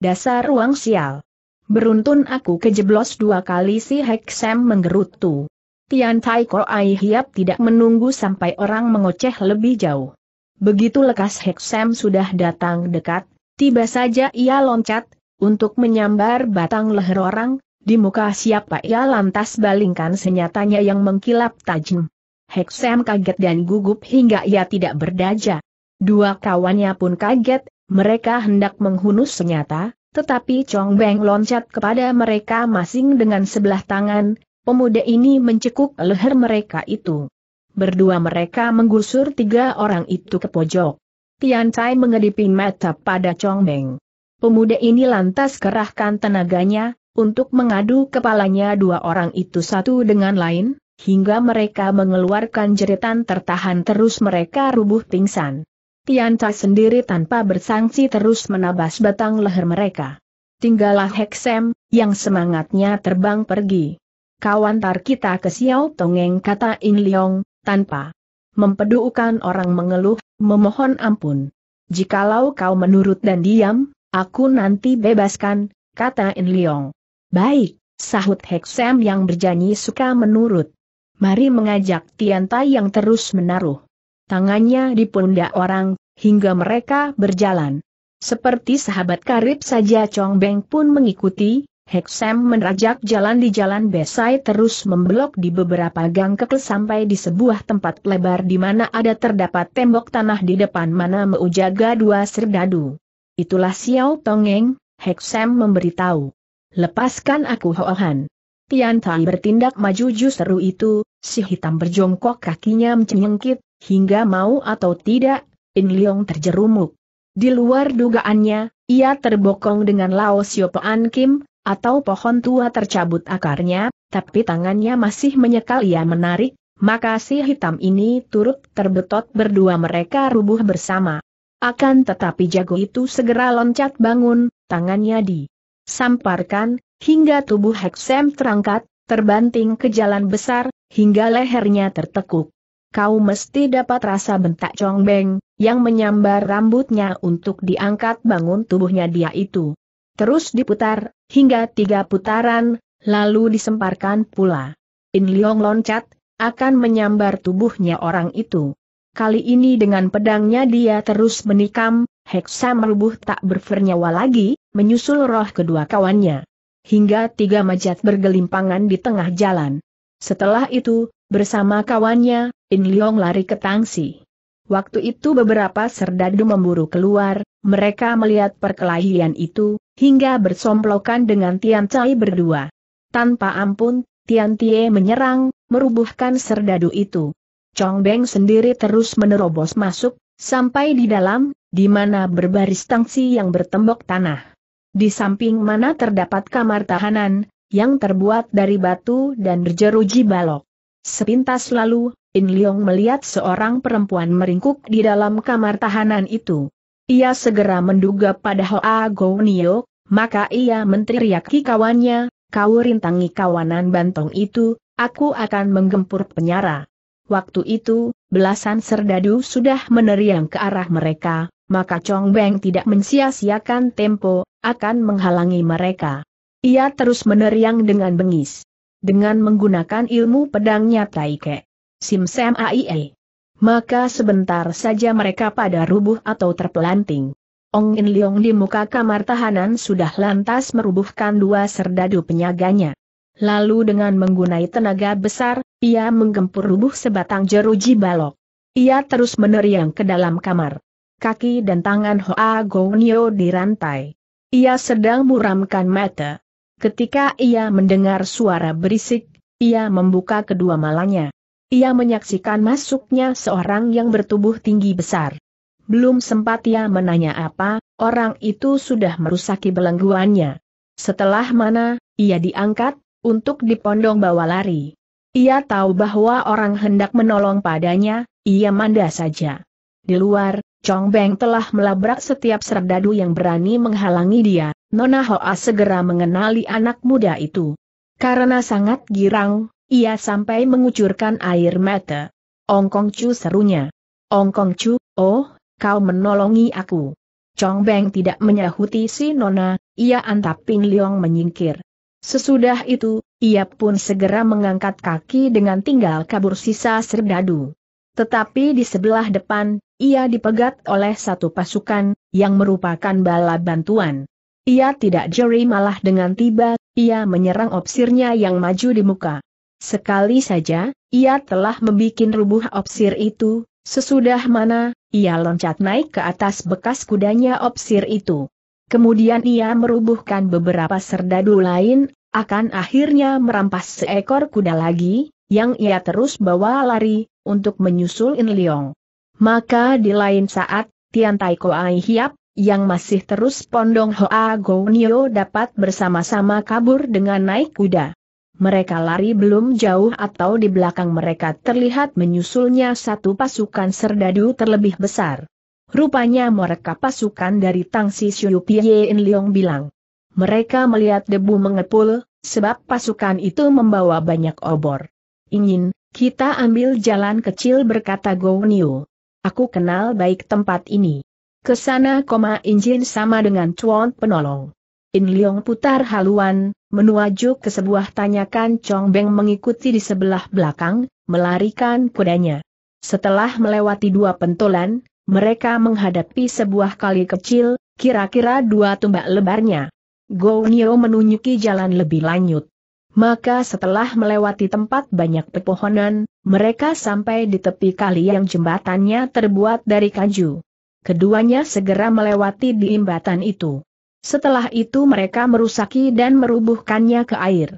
Dasar ruang sial. Beruntun aku kejeblos dua kali si Heksem menggerutu. Tian Tai ayah Hiap tidak menunggu sampai orang mengoceh lebih jauh. Begitu lekas Heksem sudah datang dekat, tiba saja ia loncat, untuk menyambar batang leher orang, di muka siapa ia lantas balingkan senjatanya yang mengkilap tajam. Heksam kaget dan gugup hingga ia tidak berdaya. Dua kawannya pun kaget, mereka hendak menghunus senjata, tetapi Chong Beng loncat kepada mereka masing dengan sebelah tangan, pemuda ini mencekuk leher mereka itu. Berdua mereka menggusur tiga orang itu ke pojok. Tian Cai mengedipi mata pada Chong Beng. Pemuda ini lantas kerahkan tenaganya, untuk mengadu kepalanya dua orang itu satu dengan lain, hingga mereka mengeluarkan jeritan tertahan terus mereka rubuh pingsan. Tianca sendiri tanpa bersangsi terus menabas batang leher mereka. Tinggallah Heksem, yang semangatnya terbang pergi. Kawan tar kita ke Xiao Tongeng kata In Liong, tanpa mempedukan orang mengeluh, memohon ampun. Jikalau kau menurut dan diam, aku nanti bebaskan, kata In Liong. Baik, sahut Heksem yang berjanji suka menurut. Mari mengajak Tian Tai yang terus menaruh tangannya di pundak orang, hingga mereka berjalan. Seperti sahabat karib saja Chong Beng pun mengikuti, Heksem menerajak jalan di jalan Besai terus membelok di beberapa gang kekel sampai di sebuah tempat lebar di mana ada terdapat tembok tanah di depan mana meujaga dua serdadu. Itulah Xiao Tongeng, Heksem memberitahu. Lepaskan aku Hoohan. Tian Tai bertindak maju justru itu, Si hitam berjongkok kakinya mencengkit, hingga mau atau tidak, In Leong terjerumuk. Di luar dugaannya, ia terbokong dengan Lao Siopoan Kim, atau pohon tua tercabut akarnya, tapi tangannya masih menyekal ia menarik, maka si hitam ini turut terbetot berdua mereka rubuh bersama. Akan tetapi jago itu segera loncat bangun, tangannya di, samparkan, hingga tubuh Heksem terangkat, terbanting ke jalan besar, hingga lehernya tertekuk. Kau mesti dapat rasa bentak Beng, yang menyambar rambutnya untuk diangkat bangun tubuhnya dia itu. Terus diputar, hingga tiga putaran, lalu disemparkan pula. In Leong loncat, akan menyambar tubuhnya orang itu. Kali ini dengan pedangnya dia terus menikam, Heksa merubuh tak bernyawa lagi, menyusul roh kedua kawannya hingga tiga majat bergelimpangan di tengah jalan. Setelah itu, bersama kawannya, In Leong lari ke Tangsi. Waktu itu beberapa serdadu memburu keluar, mereka melihat perkelahian itu, hingga bersomplokan dengan Tian Cai berdua. Tanpa ampun, Tian Tie menyerang, merubuhkan serdadu itu. Chong Beng sendiri terus menerobos masuk, sampai di dalam, di mana berbaris tangsi yang bertembok tanah. Di samping mana terdapat kamar tahanan, yang terbuat dari batu dan berjeruji balok. Sepintas lalu, In Leong melihat seorang perempuan meringkuk di dalam kamar tahanan itu. Ia segera menduga pada Hoa Gounio, maka ia menteriaki kawannya, kau rintangi kawanan bantong itu, aku akan menggempur penyara. Waktu itu, belasan serdadu sudah meneriang ke arah mereka, maka Chong Beng tidak mensia-siakan tempo, akan menghalangi mereka. Ia terus meneriang dengan bengis. Dengan menggunakan ilmu pedangnya Taike. Sim Sam Aie. Maka sebentar saja mereka pada rubuh atau terpelanting. Ong In Leong di muka kamar tahanan sudah lantas merubuhkan dua serdadu penyaganya. Lalu dengan menggunai tenaga besar, ia menggempur rubuh sebatang jeruji balok. Ia terus meneriang ke dalam kamar kaki dan tangan Hoa Gounio dirantai. Ia sedang muramkan mata. Ketika ia mendengar suara berisik, ia membuka kedua malanya. Ia menyaksikan masuknya seorang yang bertubuh tinggi besar. Belum sempat ia menanya apa, orang itu sudah merusaki belengguannya. Setelah mana, ia diangkat, untuk dipondong bawa lari. Ia tahu bahwa orang hendak menolong padanya, ia manda saja. Di luar, Chong Beng telah melabrak setiap serdadu yang berani menghalangi dia, Nona Hoa segera mengenali anak muda itu. Karena sangat girang, ia sampai mengucurkan air mata. Ong Kong Chu serunya. Ong Kong Chu, oh, kau menolongi aku. Chong Beng tidak menyahuti si Nona, ia antap Ping Leong menyingkir. Sesudah itu, ia pun segera mengangkat kaki dengan tinggal kabur sisa serdadu. Tetapi di sebelah depan, ia dipegat oleh satu pasukan, yang merupakan bala bantuan. Ia tidak jeri malah dengan tiba, ia menyerang opsirnya yang maju di muka. Sekali saja, ia telah membuat rubuh opsir itu, sesudah mana, ia loncat naik ke atas bekas kudanya opsir itu. Kemudian ia merubuhkan beberapa serdadu lain, akan akhirnya merampas seekor kuda lagi, yang ia terus bawa lari, untuk menyusul In Leong. Maka di lain saat, Tian Tai Ai Hiap, yang masih terus pondong Hoa Nio dapat bersama-sama kabur dengan naik kuda. Mereka lari belum jauh atau di belakang mereka terlihat menyusulnya satu pasukan serdadu terlebih besar. Rupanya mereka pasukan dari Tangsi Siu Pie In Leong bilang. Mereka melihat debu mengepul, sebab pasukan itu membawa banyak obor ingin, kita ambil jalan kecil berkata Gounio. Aku kenal baik tempat ini. Kesana koma injin sama dengan cuan penolong. In Leong putar haluan, menuju ke sebuah tanyakan Chong Beng mengikuti di sebelah belakang, melarikan kudanya. Setelah melewati dua pentolan, mereka menghadapi sebuah kali kecil, kira-kira dua tumbak lebarnya. Go Nio menunjuki jalan lebih lanjut. Maka setelah melewati tempat banyak pepohonan, mereka sampai di tepi kali yang jembatannya terbuat dari kaju. Keduanya segera melewati di imbatan itu. Setelah itu mereka merusaki dan merubuhkannya ke air.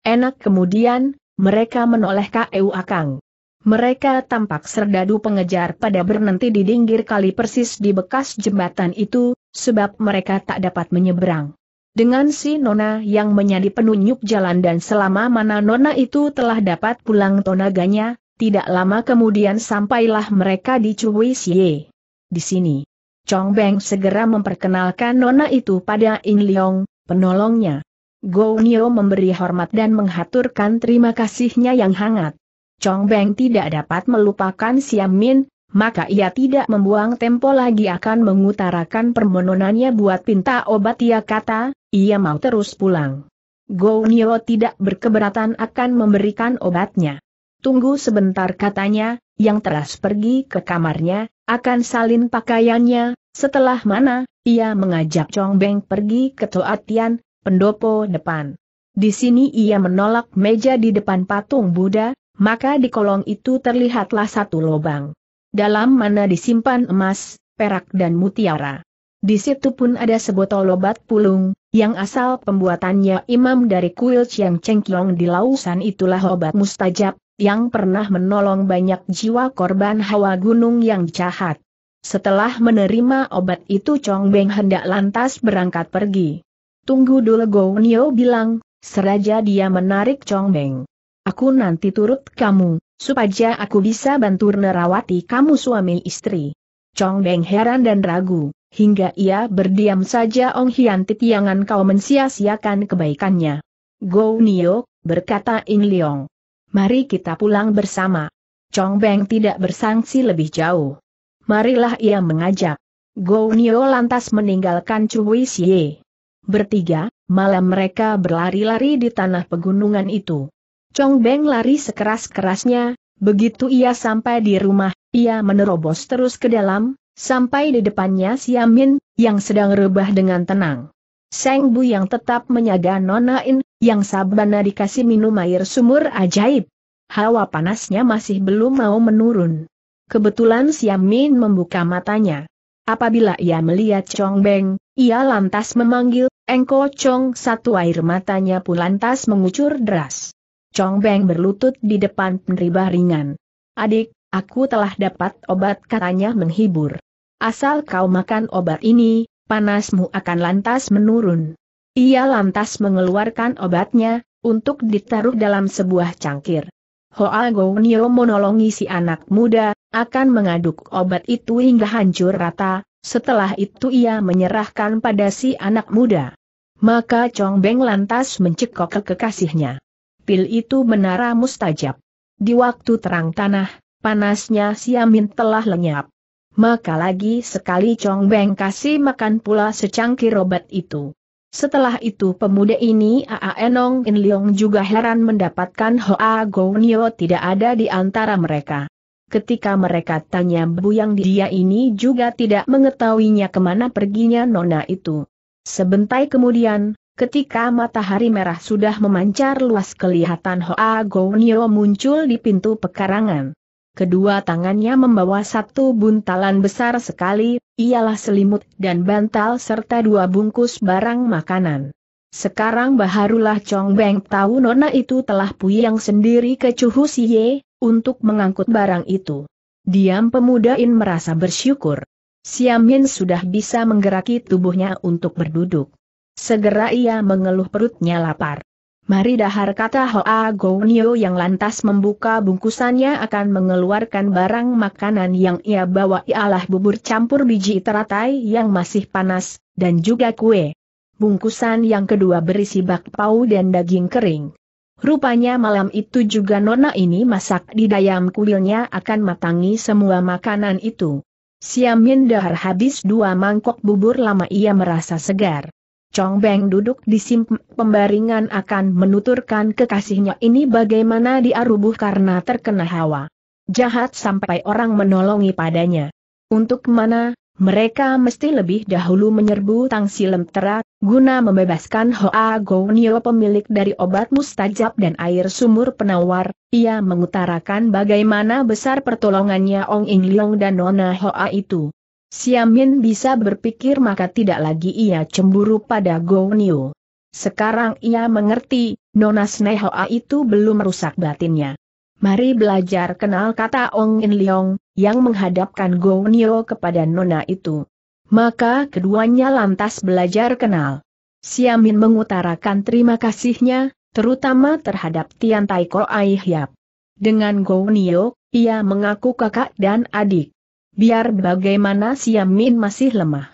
enak kemudian, mereka menoleh ke Akang. Mereka tampak serdadu pengejar pada berhenti di dinggir kali persis di bekas jembatan itu, sebab mereka tak dapat menyeberang dengan si Nona yang menjadi penunjuk jalan dan selama mana Nona itu telah dapat pulang tonaganya, tidak lama kemudian sampailah mereka di Cui Xie. Di sini, Chong Beng segera memperkenalkan Nona itu pada In Leong, penolongnya. Go Nio memberi hormat dan menghaturkan terima kasihnya yang hangat. Chong Beng tidak dapat melupakan Siam Min, maka ia tidak membuang tempo lagi akan mengutarakan permononannya buat pinta obat ia kata, ia mau terus pulang. Go Nio tidak berkeberatan akan memberikan obatnya. Tunggu sebentar katanya, yang teras pergi ke kamarnya, akan salin pakaiannya, setelah mana, ia mengajak Chong Beng pergi ke Toatian, pendopo depan. Di sini ia menolak meja di depan patung Buddha, maka di kolong itu terlihatlah satu lubang dalam mana disimpan emas, perak dan mutiara. Di situ pun ada sebotol obat pulung, yang asal pembuatannya imam dari kuil Chiang Chengkyong di Lausan itulah obat mustajab, yang pernah menolong banyak jiwa korban hawa gunung yang jahat. Setelah menerima obat itu Chong Beng hendak lantas berangkat pergi. Tunggu dulu Go Nio bilang, seraja dia menarik Chong Beng. Aku nanti turut kamu supaya aku bisa bantu nerawati kamu suami istri. Chong Beng heran dan ragu, hingga ia berdiam saja Ong Hian Tit jangan kau mensia-siakan kebaikannya. Go Nio, berkata In Leong. Mari kita pulang bersama. Chong Beng tidak bersangsi lebih jauh. Marilah ia mengajak. Go Nio lantas meninggalkan Wei Xie. Bertiga, malam mereka berlari-lari di tanah pegunungan itu. Chong Beng lari sekeras-kerasnya, begitu ia sampai di rumah, ia menerobos terus ke dalam, sampai di depannya si Amin, yang sedang rebah dengan tenang. Seng Bu yang tetap menyaga Nona In, yang sabana dikasih minum air sumur ajaib. Hawa panasnya masih belum mau menurun. Kebetulan si Amin membuka matanya. Apabila ia melihat Chong Beng, ia lantas memanggil, Engko Chong satu air matanya pun lantas mengucur deras. Chong Beng berlutut di depan penerima ringan. Adik, aku telah dapat obat katanya menghibur. Asal kau makan obat ini, panasmu akan lantas menurun. Ia lantas mengeluarkan obatnya, untuk ditaruh dalam sebuah cangkir. Hoa Gounio menolongi si anak muda, akan mengaduk obat itu hingga hancur rata, setelah itu ia menyerahkan pada si anak muda. Maka Chong Beng lantas mencekok ke kekasihnya pil itu menara mustajab. Di waktu terang tanah, panasnya Siamin telah lenyap. Maka lagi sekali Chong Beng kasih makan pula secangkir obat itu. Setelah itu pemuda ini Aa Enong In Leong juga heran mendapatkan Hoa Gounio tidak ada di antara mereka. Ketika mereka tanya bu yang dia ini juga tidak mengetahuinya kemana perginya nona itu. Sebentar kemudian, Ketika matahari merah sudah memancar luas kelihatan Hoa Gonyo muncul di pintu pekarangan. Kedua tangannya membawa satu buntalan besar sekali, ialah selimut dan bantal serta dua bungkus barang makanan. Sekarang baharulah Chong Beng tahu nona itu telah puyang sendiri ke Chuhu Siye, untuk mengangkut barang itu. Diam pemuda In merasa bersyukur. Siamin sudah bisa menggeraki tubuhnya untuk berduduk. Segera ia mengeluh perutnya lapar. Mari dahar kata Hoa Gounio yang lantas membuka bungkusannya akan mengeluarkan barang makanan yang ia bawa ialah bubur campur biji teratai yang masih panas, dan juga kue. Bungkusan yang kedua berisi bakpao dan daging kering. Rupanya malam itu juga nona ini masak di dayam kuilnya akan matangi semua makanan itu. Siamin dahar habis dua mangkok bubur lama ia merasa segar. Chong Beng duduk di simpem pembaringan akan menuturkan kekasihnya ini bagaimana dia rubuh karena terkena hawa. Jahat sampai orang menolongi padanya. Untuk mana, mereka mesti lebih dahulu menyerbu Tang Silemtera, guna membebaskan Hoa Gounio pemilik dari obat mustajab dan air sumur penawar, ia mengutarakan bagaimana besar pertolongannya Ong Ing Leong dan Nona Hoa itu. Siamin bisa berpikir maka tidak lagi ia cemburu pada Gonio. Sekarang ia mengerti, Nona Snehoa itu belum rusak batinnya. Mari belajar kenal kata Ong In Leong, yang menghadapkan Gonio kepada Nona itu. Maka keduanya lantas belajar kenal. Siamin mengutarakan terima kasihnya, terutama terhadap Tian Tai Ko Ai Hiap. Dengan Gonio, ia mengaku kakak dan adik biar bagaimana Siamin masih lemah.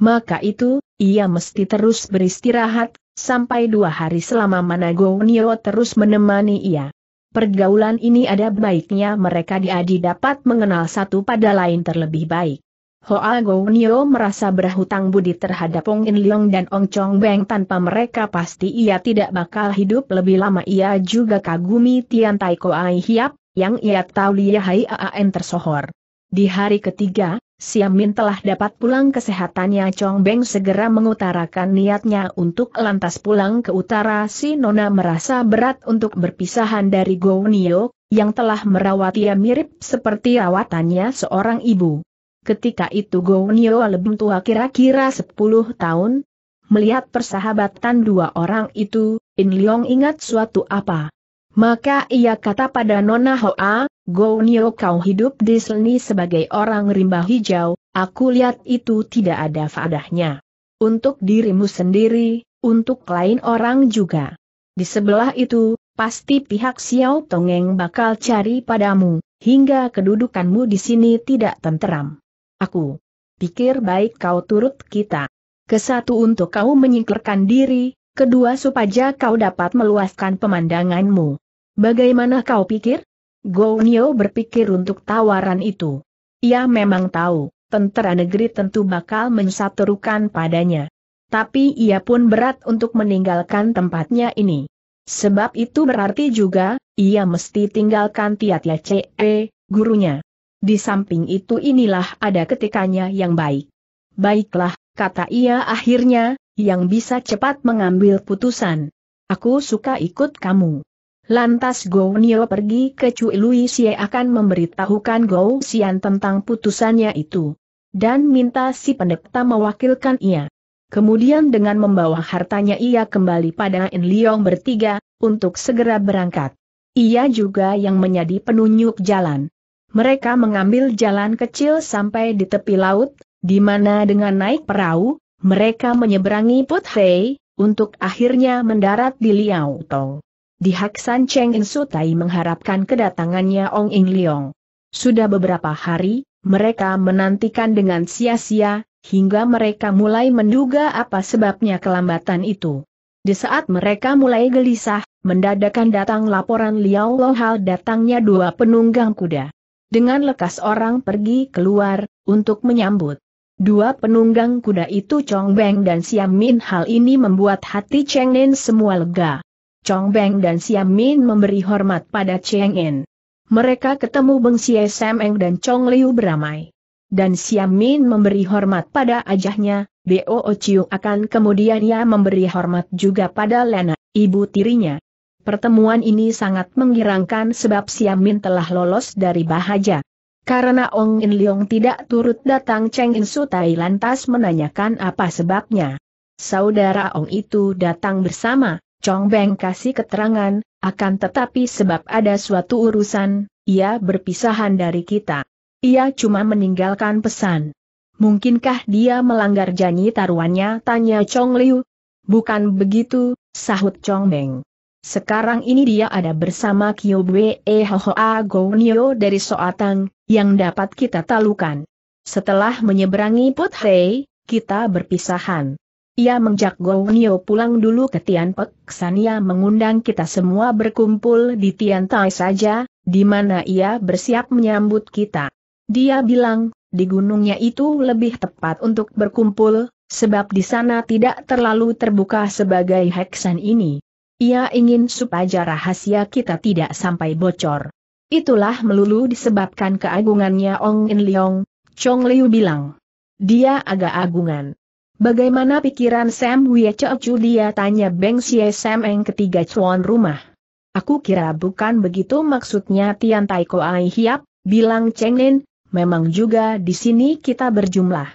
Maka itu, ia mesti terus beristirahat, sampai dua hari selama Manago Nio terus menemani ia. Pergaulan ini ada baiknya mereka diadi dapat mengenal satu pada lain terlebih baik. Hoa Gounio merasa berhutang budi terhadap Ong In Leong dan Ong Chong Beng tanpa mereka pasti ia tidak bakal hidup lebih lama ia juga kagumi Tian Tai Koai Hiap, yang ia tahu liahai Hai Aan tersohor. Di hari ketiga, Siamin telah dapat pulang kesehatannya Chong Beng segera mengutarakan niatnya untuk lantas pulang ke utara si Nona merasa berat untuk berpisahan dari Nio, yang telah merawat ia mirip seperti rawatannya seorang ibu. Ketika itu Nio lebih tua kira-kira 10 tahun. Melihat persahabatan dua orang itu, In Leong ingat suatu apa. Maka ia kata pada Nona Hoa, Gounio kau hidup di sini sebagai orang rimba hijau, aku lihat itu tidak ada faedahnya. Untuk dirimu sendiri, untuk lain orang juga. Di sebelah itu, pasti pihak Xiao Tongeng bakal cari padamu, hingga kedudukanmu di sini tidak tenteram. Aku pikir baik kau turut kita. Kesatu untuk kau menyingkirkan diri, kedua supaya kau dapat meluaskan pemandanganmu. Bagaimana kau pikir? Gounio berpikir untuk tawaran itu. Ia memang tahu, tentara negeri tentu bakal mensaturukan padanya. Tapi ia pun berat untuk meninggalkan tempatnya ini. Sebab itu berarti juga, ia mesti tinggalkan Tiatia C.E., gurunya. Di samping itu inilah ada ketikanya yang baik. Baiklah, kata ia akhirnya, yang bisa cepat mengambil putusan. Aku suka ikut kamu. Lantas Nio pergi ke Cui Lui Xie akan memberitahukan Gou Xian tentang putusannya itu. Dan minta si pendeta mewakilkan ia. Kemudian dengan membawa hartanya ia kembali pada In Liong bertiga, untuk segera berangkat. Ia juga yang menjadi penunjuk jalan. Mereka mengambil jalan kecil sampai di tepi laut, di mana dengan naik perahu, mereka menyeberangi Puthei, untuk akhirnya mendarat di Liao Tong. Di San Cheng In Tai mengharapkan kedatangannya Ong Ing Leong. Sudah beberapa hari, mereka menantikan dengan sia-sia, hingga mereka mulai menduga apa sebabnya kelambatan itu. Di saat mereka mulai gelisah, mendadakan datang laporan Liao Lohal datangnya dua penunggang kuda. Dengan lekas orang pergi keluar, untuk menyambut. Dua penunggang kuda itu Chong Beng dan Siam Min hal ini membuat hati Cheng Nen semua lega. Chong Beng dan Siam Min memberi hormat pada Cheng En. Mereka ketemu Beng Xie Sam Eng dan Chong Liu beramai. Dan Siam Min memberi hormat pada ajahnya, Bo Chiu akan kemudian ia memberi hormat juga pada Lena, ibu tirinya. Pertemuan ini sangat menggirangkan sebab Siam Min telah lolos dari bahaya. Karena Ong In Leong tidak turut datang Cheng In Sutai lantas menanyakan apa sebabnya. Saudara Ong itu datang bersama, Chong Beng kasih keterangan, akan tetapi sebab ada suatu urusan, ia berpisahan dari kita. Ia cuma meninggalkan pesan. Mungkinkah dia melanggar janji taruhannya? Tanya Chong Liu. Bukan begitu, sahut Chong Beng. Sekarang ini dia ada bersama Kyo Bwe Hoa Gonyo dari Soatang, yang dapat kita talukan. Setelah menyeberangi Hei, kita berpisahan. Ia mengjak Nio pulang dulu ke Tian Pek, Sania mengundang kita semua berkumpul di Tian Tai saja, di mana ia bersiap menyambut kita. Dia bilang, di gunungnya itu lebih tepat untuk berkumpul, sebab di sana tidak terlalu terbuka sebagai heksan ini. Ia ingin supaya rahasia kita tidak sampai bocor. Itulah melulu disebabkan keagungannya Ong In Leong, Chong Liu bilang. Dia agak agungan. Bagaimana pikiran Sam Wee Chu dia tanya Beng Xie Sam yang ketiga cuan rumah. Aku kira bukan begitu maksudnya Tian Tai Ai Hiap, bilang Cheng Lin. memang juga di sini kita berjumlah.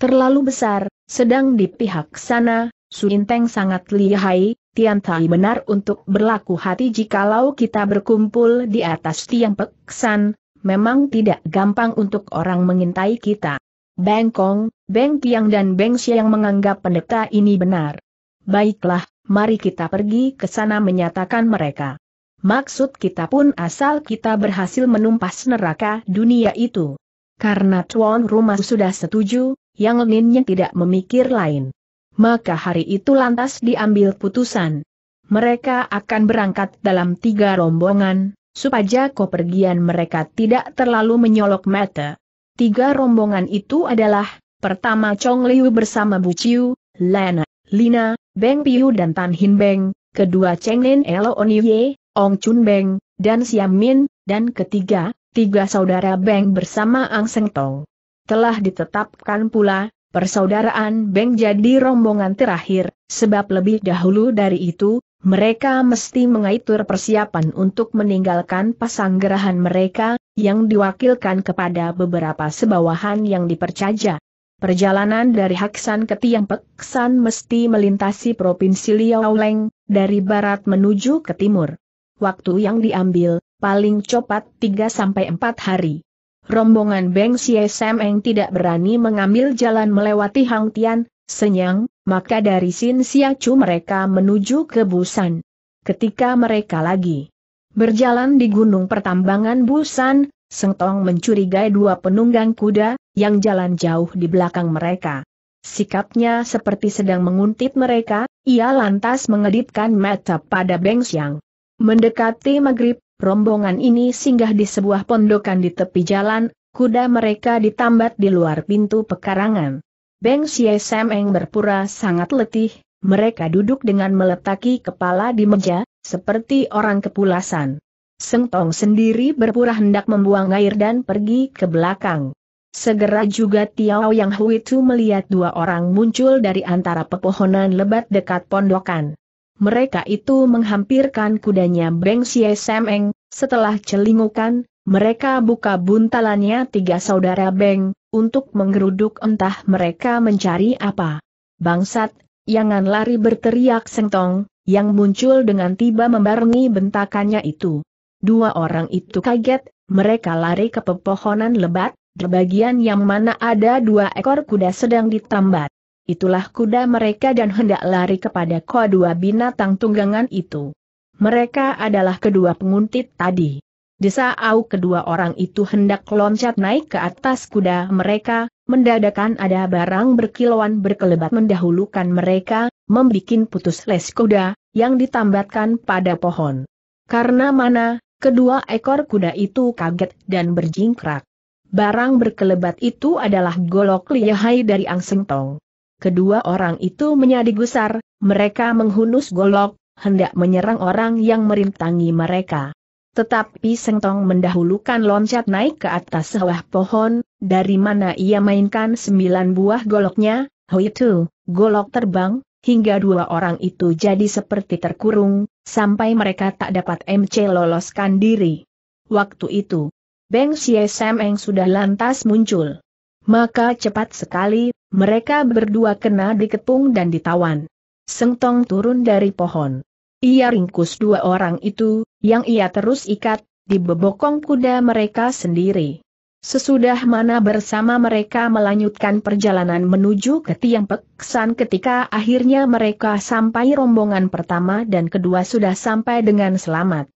Terlalu besar, sedang di pihak sana, Su Inteng sangat lihai, Tian Tai benar untuk berlaku hati jikalau kita berkumpul di atas tiang peksan, memang tidak gampang untuk orang mengintai kita. Beng Kong, Beng Kiang dan Beng Xiang menganggap pendeta ini benar. Baiklah, mari kita pergi ke sana menyatakan mereka. Maksud kita pun asal kita berhasil menumpas neraka dunia itu. Karena tuan rumah sudah setuju, yang lainnya tidak memikir lain. Maka hari itu lantas diambil putusan. Mereka akan berangkat dalam tiga rombongan, supaya kepergian mereka tidak terlalu menyolok mata. Tiga rombongan itu adalah, pertama Chong Liu bersama Bu Chiu, Lena, Lina, Beng Piu dan Tan Hin Beng, kedua Cheng Lin Elo Oniye, Ong Chun Beng, dan Siam Min, dan ketiga, tiga saudara Beng bersama Ang Seng Tong. Telah ditetapkan pula, persaudaraan Beng jadi rombongan terakhir, sebab lebih dahulu dari itu, mereka mesti mengaitur persiapan untuk meninggalkan pasang gerahan mereka, yang diwakilkan kepada beberapa sebawahan yang dipercaya. Perjalanan dari Haksan ke Tiang Peksan mesti melintasi Provinsi Liaoleng, dari barat menuju ke timur. Waktu yang diambil, paling cepat 3-4 hari. Rombongan Beng Xie Semeng tidak berani mengambil jalan melewati Hang Tian, Senyang, maka dari Sin Siacu mereka menuju ke Busan. Ketika mereka lagi Berjalan di gunung pertambangan Busan, Sengtong mencurigai dua penunggang kuda, yang jalan jauh di belakang mereka. Sikapnya seperti sedang menguntit mereka, ia lantas mengedipkan mata pada Beng Xiang. Mendekati maghrib, rombongan ini singgah di sebuah pondokan di tepi jalan, kuda mereka ditambat di luar pintu pekarangan. Beng Xie Semeng berpura sangat letih, mereka duduk dengan meletaki kepala di meja, seperti orang kepulasan. Sengtong sendiri berpura hendak membuang air dan pergi ke belakang. Segera juga Tiao Yang Hui Tu melihat dua orang muncul dari antara pepohonan lebat dekat pondokan. Mereka itu menghampirkan kudanya Beng Xie Semeng, setelah celingukan, mereka buka buntalannya tiga saudara Beng, untuk menggeruduk entah mereka mencari apa. Bangsat, Yangan lari berteriak sengtong, yang muncul dengan tiba membarengi bentakannya itu. Dua orang itu kaget, mereka lari ke pepohonan lebat, di bagian yang mana ada dua ekor kuda sedang ditambat. Itulah kuda mereka dan hendak lari kepada kedua binatang tunggangan itu. Mereka adalah kedua penguntit tadi. Desa au kedua orang itu hendak loncat naik ke atas kuda mereka, mendadakan ada barang berkilauan berkelebat mendahulukan mereka, membikin putus les kuda, yang ditambatkan pada pohon. Karena mana, kedua ekor kuda itu kaget dan berjingkrak. Barang berkelebat itu adalah golok liyahai dari Angseng Tong. Kedua orang itu menyadi gusar, mereka menghunus golok, hendak menyerang orang yang merintangi mereka. Tetapi Seng Tong mendahulukan loncat naik ke atas sebuah pohon, dari mana ia mainkan sembilan buah goloknya, hoi tu, golok terbang, hingga dua orang itu jadi seperti terkurung, sampai mereka tak dapat MC loloskan diri. Waktu itu, Beng Xie Semeng sudah lantas muncul. Maka cepat sekali, mereka berdua kena diketung dan ditawan. Seng Tong turun dari pohon. Ia ringkus dua orang itu, yang ia terus ikat, di bebokong kuda mereka sendiri. Sesudah mana bersama mereka melanjutkan perjalanan menuju ke tiang peksan ketika akhirnya mereka sampai rombongan pertama dan kedua sudah sampai dengan selamat.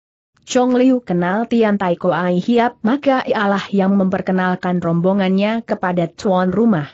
Chong Liu kenal Tian Tai Ai Hiap maka ialah yang memperkenalkan rombongannya kepada tuan rumah.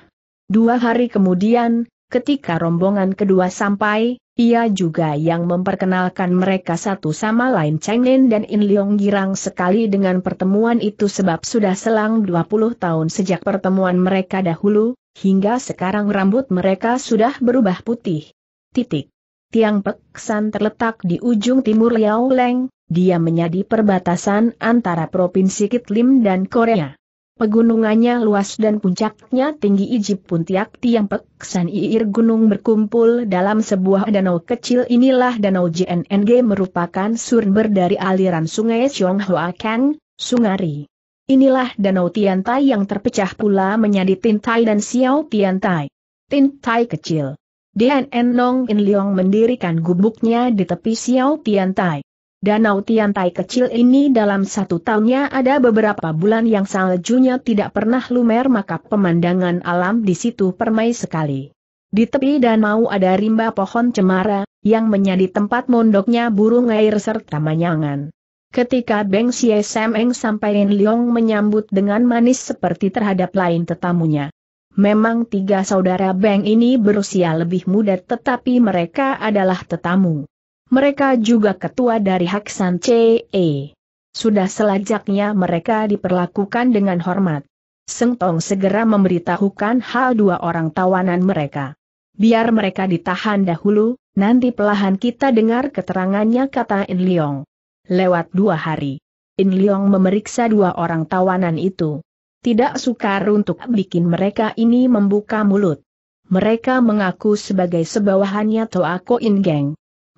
Dua hari kemudian, ketika rombongan kedua sampai, ia juga yang memperkenalkan mereka satu sama lain Cheng Nen dan In Leong Girang sekali dengan pertemuan itu sebab sudah selang 20 tahun sejak pertemuan mereka dahulu, hingga sekarang rambut mereka sudah berubah putih. Titik. Tiang Peksan terletak di ujung timur Liao Leng, dia menjadi perbatasan antara Provinsi Kitlim dan Korea. Pegunungannya luas dan puncaknya tinggi pun puntiak tiang peksan iir gunung berkumpul dalam sebuah danau kecil inilah danau JNNG merupakan sumber dari aliran sungai Chonghua, Kang, Sungari. Inilah danau Tiantai yang terpecah pula menjadi Tintai dan Xiao Tiantai. Tintai kecil. DNN Nong In Leong mendirikan gubuknya di tepi Xiao Tiantai. Danau Tiantai kecil ini dalam satu tahunnya ada beberapa bulan yang saljunya tidak pernah lumer maka pemandangan alam di situ permai sekali. Di tepi danau ada rimba pohon cemara, yang menjadi tempat mondoknya burung air serta manyangan. Ketika Beng Xie Semeng sampai Liong menyambut dengan manis seperti terhadap lain tetamunya. Memang tiga saudara Beng ini berusia lebih muda tetapi mereka adalah tetamu. Mereka juga ketua dari Haksan CE. Sudah selajaknya mereka diperlakukan dengan hormat. Seng Tong segera memberitahukan hal dua orang tawanan mereka. Biar mereka ditahan dahulu, nanti pelahan kita dengar keterangannya kata In Leong. Lewat dua hari, In Leong memeriksa dua orang tawanan itu. Tidak sukar untuk bikin mereka ini membuka mulut. Mereka mengaku sebagai sebawahannya Toako In Geng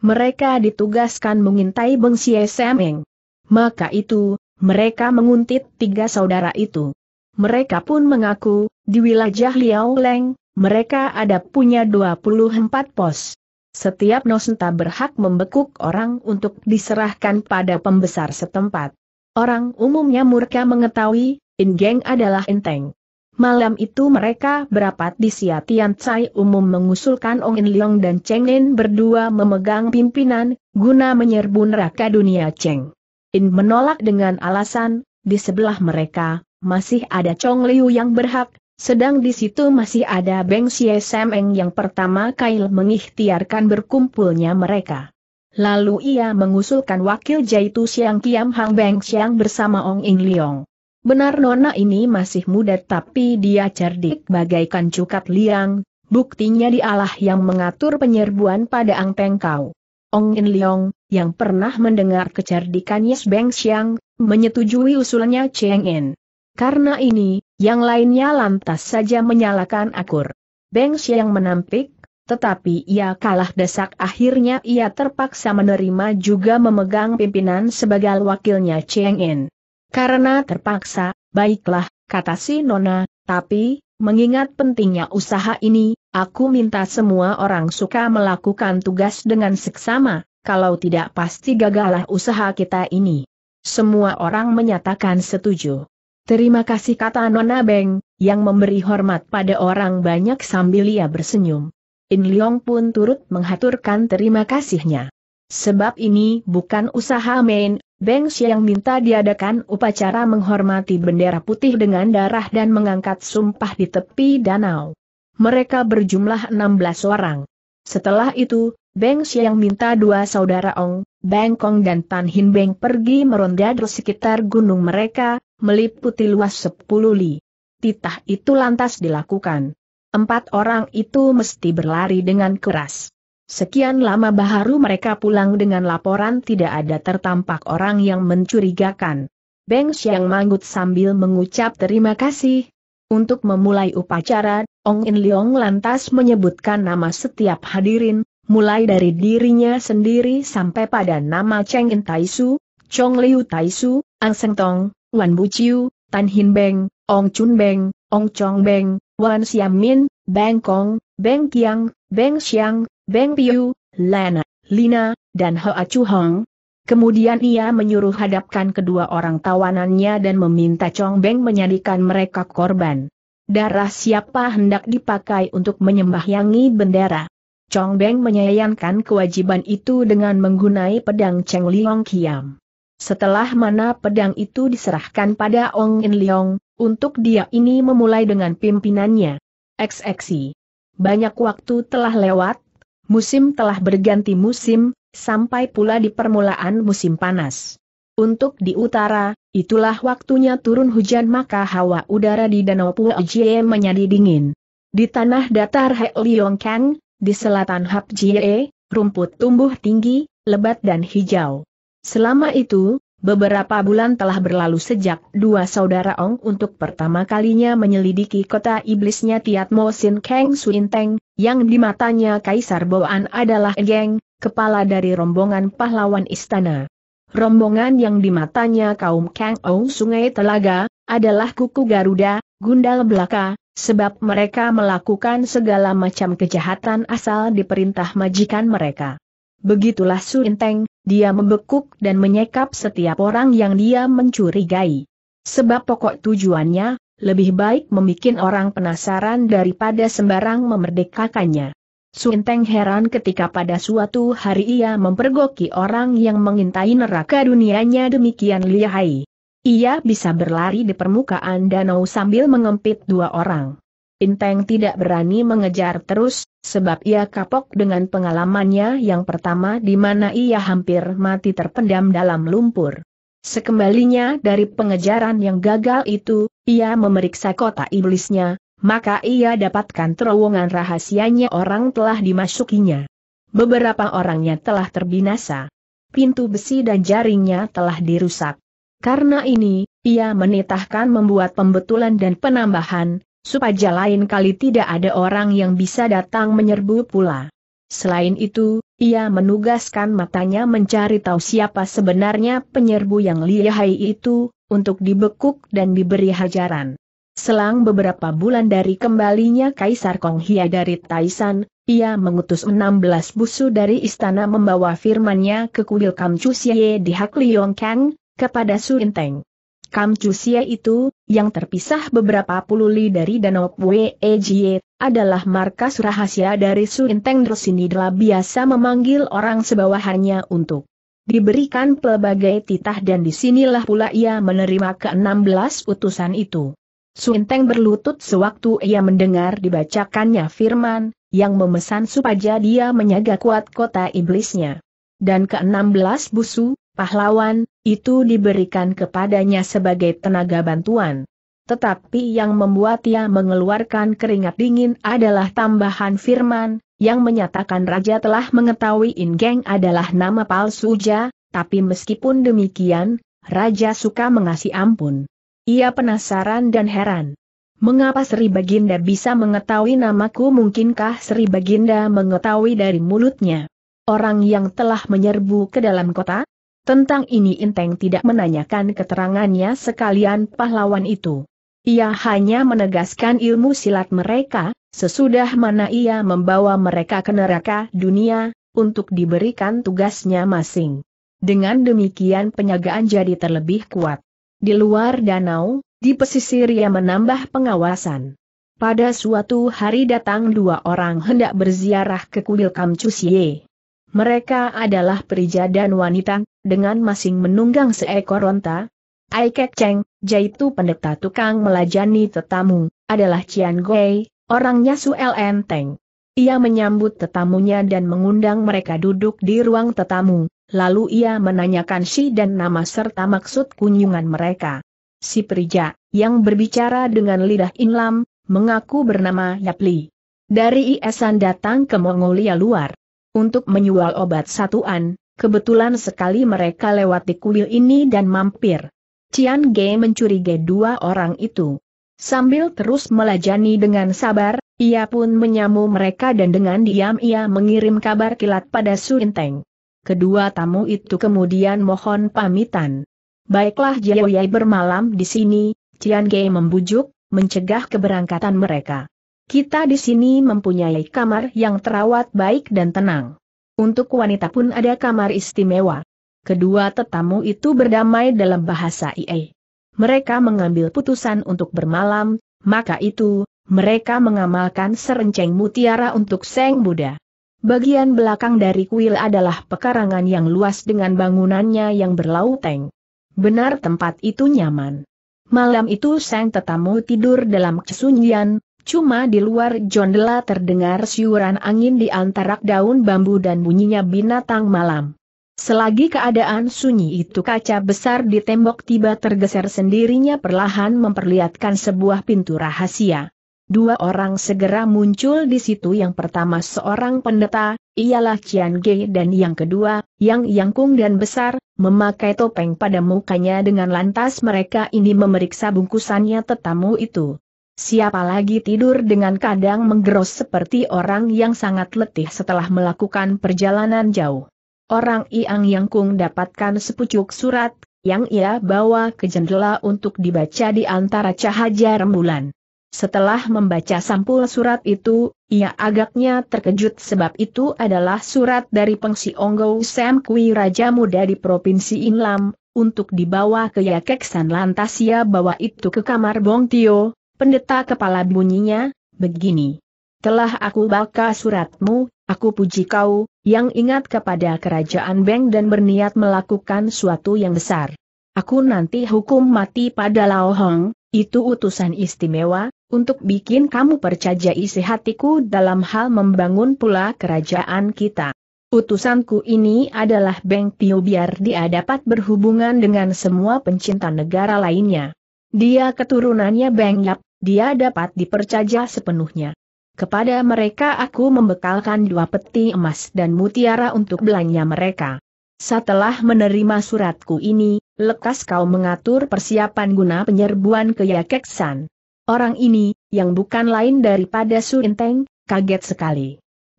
mereka ditugaskan mengintai Beng Xie Semeng. Maka itu, mereka menguntit tiga saudara itu. Mereka pun mengaku, di wilayah Liao Leng, mereka ada punya 24 pos. Setiap nosenta berhak membekuk orang untuk diserahkan pada pembesar setempat. Orang umumnya murka mengetahui, Ingeng adalah enteng. Malam itu mereka berapat di Sia Tian Cai umum mengusulkan Ong In Leong dan Cheng In berdua memegang pimpinan, guna menyerbu neraka dunia Cheng. In menolak dengan alasan, di sebelah mereka, masih ada Chong Liu yang berhak, sedang di situ masih ada Beng Xie Sameng yang pertama Kail mengikhtiarkan berkumpulnya mereka. Lalu ia mengusulkan wakil Jaitu Siang Kiam Hang Beng Siang bersama Ong In Leong. Benar Nona ini masih muda tapi dia cerdik bagaikan cukat liang, buktinya dialah yang mengatur penyerbuan pada Ang Peng Kau. Ong In Leong, yang pernah mendengar kecerdikannya Beng Xiang, menyetujui usulannya Cheng In. Karena ini, yang lainnya lantas saja menyalakan akur. Beng Xiang menampik, tetapi ia kalah desak akhirnya ia terpaksa menerima juga memegang pimpinan sebagai wakilnya Cheng In. Karena terpaksa, baiklah, kata si Nona, tapi, mengingat pentingnya usaha ini, aku minta semua orang suka melakukan tugas dengan seksama, kalau tidak pasti gagalah usaha kita ini. Semua orang menyatakan setuju. Terima kasih kata Nona Beng, yang memberi hormat pada orang banyak sambil ia bersenyum. In Leong pun turut menghaturkan terima kasihnya. Sebab ini bukan usaha main, Beng Xiang minta diadakan upacara menghormati bendera putih dengan darah dan mengangkat sumpah di tepi danau. Mereka berjumlah 16 orang. Setelah itu, Beng Xiang minta dua saudara Ong, Beng Kong dan Tan Hin Beng pergi meronda di sekitar gunung mereka, meliputi luas 10 li. Titah itu lantas dilakukan. Empat orang itu mesti berlari dengan keras. Sekian lama baharu mereka pulang dengan laporan tidak ada tertampak orang yang mencurigakan. Beng Xiang manggut sambil mengucap terima kasih. Untuk memulai upacara, Ong In Leong lantas menyebutkan nama setiap hadirin, mulai dari dirinya sendiri sampai pada nama Cheng In Taisu, Chong Liu Taisu, Ang Seng Tong, Wan Bu Chiu, Tan Hin Beng, Ong Chun Beng, Ong Chong Beng, Wan Min, Beng Kong, Beng Kiang, Beng Xiang, Beng Piu, Lena, Lina, dan Hoa Chu Hong. Kemudian ia menyuruh hadapkan kedua orang tawanannya dan meminta Chong Beng menyadikan mereka korban. Darah siapa hendak dipakai untuk menyembahyangi bendera. Chong Beng menyayangkan kewajiban itu dengan menggunai pedang Cheng Liong Kiam. Setelah mana pedang itu diserahkan pada Ong In Liong, untuk dia ini memulai dengan pimpinannya. XXI. Banyak waktu telah lewat, musim telah berganti musim, sampai pula di permulaan musim panas. Untuk di utara, itulah waktunya turun hujan maka hawa udara di Danau Puojie menjadi dingin. Di tanah datar Heiliongkang, di selatan Hapjie, rumput tumbuh tinggi, lebat dan hijau. Selama itu, Beberapa bulan telah berlalu sejak dua saudara Ong untuk pertama kalinya menyelidiki kota iblisnya Tiat Mo Sin Kang Suin Teng, yang di matanya Kaisar Boan adalah Geng, kepala dari rombongan pahlawan istana. Rombongan yang di matanya kaum Kang Ong Sungai Telaga, adalah kuku Garuda, Gundal Belaka, sebab mereka melakukan segala macam kejahatan asal diperintah majikan mereka. Begitulah Suinteng, dia membekuk dan menyekap setiap orang yang dia mencurigai. Sebab pokok tujuannya, lebih baik membuat orang penasaran daripada sembarang memerdekakannya. Suinteng heran ketika pada suatu hari ia mempergoki orang yang mengintai neraka dunianya demikian lihai. Ia bisa berlari di permukaan danau sambil mengempit dua orang. Inteng tidak berani mengejar terus, Sebab ia kapok dengan pengalamannya yang pertama di mana ia hampir mati terpendam dalam lumpur. Sekembalinya dari pengejaran yang gagal itu, ia memeriksa kota iblisnya, maka ia dapatkan terowongan rahasianya orang telah dimasukinya. Beberapa orangnya telah terbinasa. Pintu besi dan jaringnya telah dirusak. Karena ini, ia menitahkan membuat pembetulan dan penambahan, supaya lain kali tidak ada orang yang bisa datang menyerbu pula. Selain itu, ia menugaskan matanya mencari tahu siapa sebenarnya penyerbu yang lihai itu, untuk dibekuk dan diberi hajaran. Selang beberapa bulan dari kembalinya Kaisar Kong Hia dari Taisan, ia mengutus 16 busu dari istana membawa firmannya ke kuil Kamchusie di Liong Kang, kepada Inteng. Kam itu, yang terpisah beberapa puluh li dari Danau Pue adalah markas rahasia dari Suinteng Drosinidla biasa memanggil orang sebawahannya untuk diberikan pelbagai titah dan disinilah pula ia menerima ke-16 utusan itu. Suinteng berlutut sewaktu ia mendengar dibacakannya firman, yang memesan supaya dia menyaga kuat kota iblisnya. Dan ke-16 busu, pahlawan, itu diberikan kepadanya sebagai tenaga bantuan. Tetapi yang membuat ia mengeluarkan keringat dingin adalah tambahan firman, yang menyatakan Raja telah mengetahui Ingeng adalah nama palsu Ja, tapi meskipun demikian, Raja suka mengasih ampun. Ia penasaran dan heran. Mengapa Sri Baginda bisa mengetahui namaku mungkinkah Sri Baginda mengetahui dari mulutnya? Orang yang telah menyerbu ke dalam kota? Tentang ini Inteng tidak menanyakan keterangannya sekalian pahlawan itu. Ia hanya menegaskan ilmu silat mereka, sesudah mana ia membawa mereka ke neraka dunia, untuk diberikan tugasnya masing. Dengan demikian penyagaan jadi terlebih kuat. Di luar danau, di pesisir ia menambah pengawasan. Pada suatu hari datang dua orang hendak berziarah ke kuil Kamcusye. Mereka adalah perija dan wanita, dengan masing menunggang seekor ronta. Kek Cheng, yaitu pendeta tukang melajani tetamu, adalah Cian Gui, orangnya Suel Enteng. Ia menyambut tetamunya dan mengundang mereka duduk di ruang tetamu, lalu ia menanyakan si dan nama serta maksud kunjungan mereka. Si perija, yang berbicara dengan lidah inlam, mengaku bernama Yapli. Dari Iesan datang ke Mongolia luar untuk menjual obat satuan, kebetulan sekali mereka lewat di kuil ini dan mampir. Cian Ge mencurigai dua orang itu. Sambil terus melajani dengan sabar, ia pun menyamu mereka dan dengan diam ia mengirim kabar kilat pada Inteng. Kedua tamu itu kemudian mohon pamitan. Baiklah Yai bermalam di sini, Cian Ge membujuk, mencegah keberangkatan mereka. Kita di sini mempunyai kamar yang terawat baik dan tenang. Untuk wanita pun ada kamar istimewa. Kedua tetamu itu berdamai dalam bahasa IE. Mereka mengambil putusan untuk bermalam, maka itu, mereka mengamalkan serenceng mutiara untuk Seng Buddha. Bagian belakang dari kuil adalah pekarangan yang luas dengan bangunannya yang berlauteng. Benar tempat itu nyaman. Malam itu Seng tetamu tidur dalam kesunyian, Cuma di luar jondela terdengar siuran angin di antara daun bambu dan bunyinya binatang malam. Selagi keadaan sunyi itu kaca besar di tembok tiba tergeser sendirinya perlahan memperlihatkan sebuah pintu rahasia. Dua orang segera muncul di situ yang pertama seorang pendeta, ialah Cian Ge dan yang kedua, yang yangkung dan besar, memakai topeng pada mukanya dengan lantas mereka ini memeriksa bungkusannya tetamu itu. Siapa lagi tidur dengan kadang menggeros seperti orang yang sangat letih setelah melakukan perjalanan jauh. Orang Iang Yang Kung dapatkan sepucuk surat, yang ia bawa ke jendela untuk dibaca di antara cahaya rembulan. Setelah membaca sampul surat itu, ia agaknya terkejut sebab itu adalah surat dari Pengsi Onggo Sam Kui Raja Muda di Provinsi Inlam, untuk dibawa ke Yakeksan lantas ia bawa itu ke kamar Bong Tio, pendeta kepala bunyinya, begini. Telah aku baca suratmu, aku puji kau, yang ingat kepada kerajaan Beng dan berniat melakukan suatu yang besar. Aku nanti hukum mati pada Lao Hong, itu utusan istimewa, untuk bikin kamu percaya isi hatiku dalam hal membangun pula kerajaan kita. Utusanku ini adalah Beng Tio biar dia dapat berhubungan dengan semua pencinta negara lainnya. Dia keturunannya Beng Yap, dia dapat dipercaya sepenuhnya. Kepada mereka aku membekalkan dua peti emas dan mutiara untuk belanja mereka. Setelah menerima suratku ini, lekas kau mengatur persiapan guna penyerbuan ke Yakeksan. Orang ini, yang bukan lain daripada Su Inteng, kaget sekali.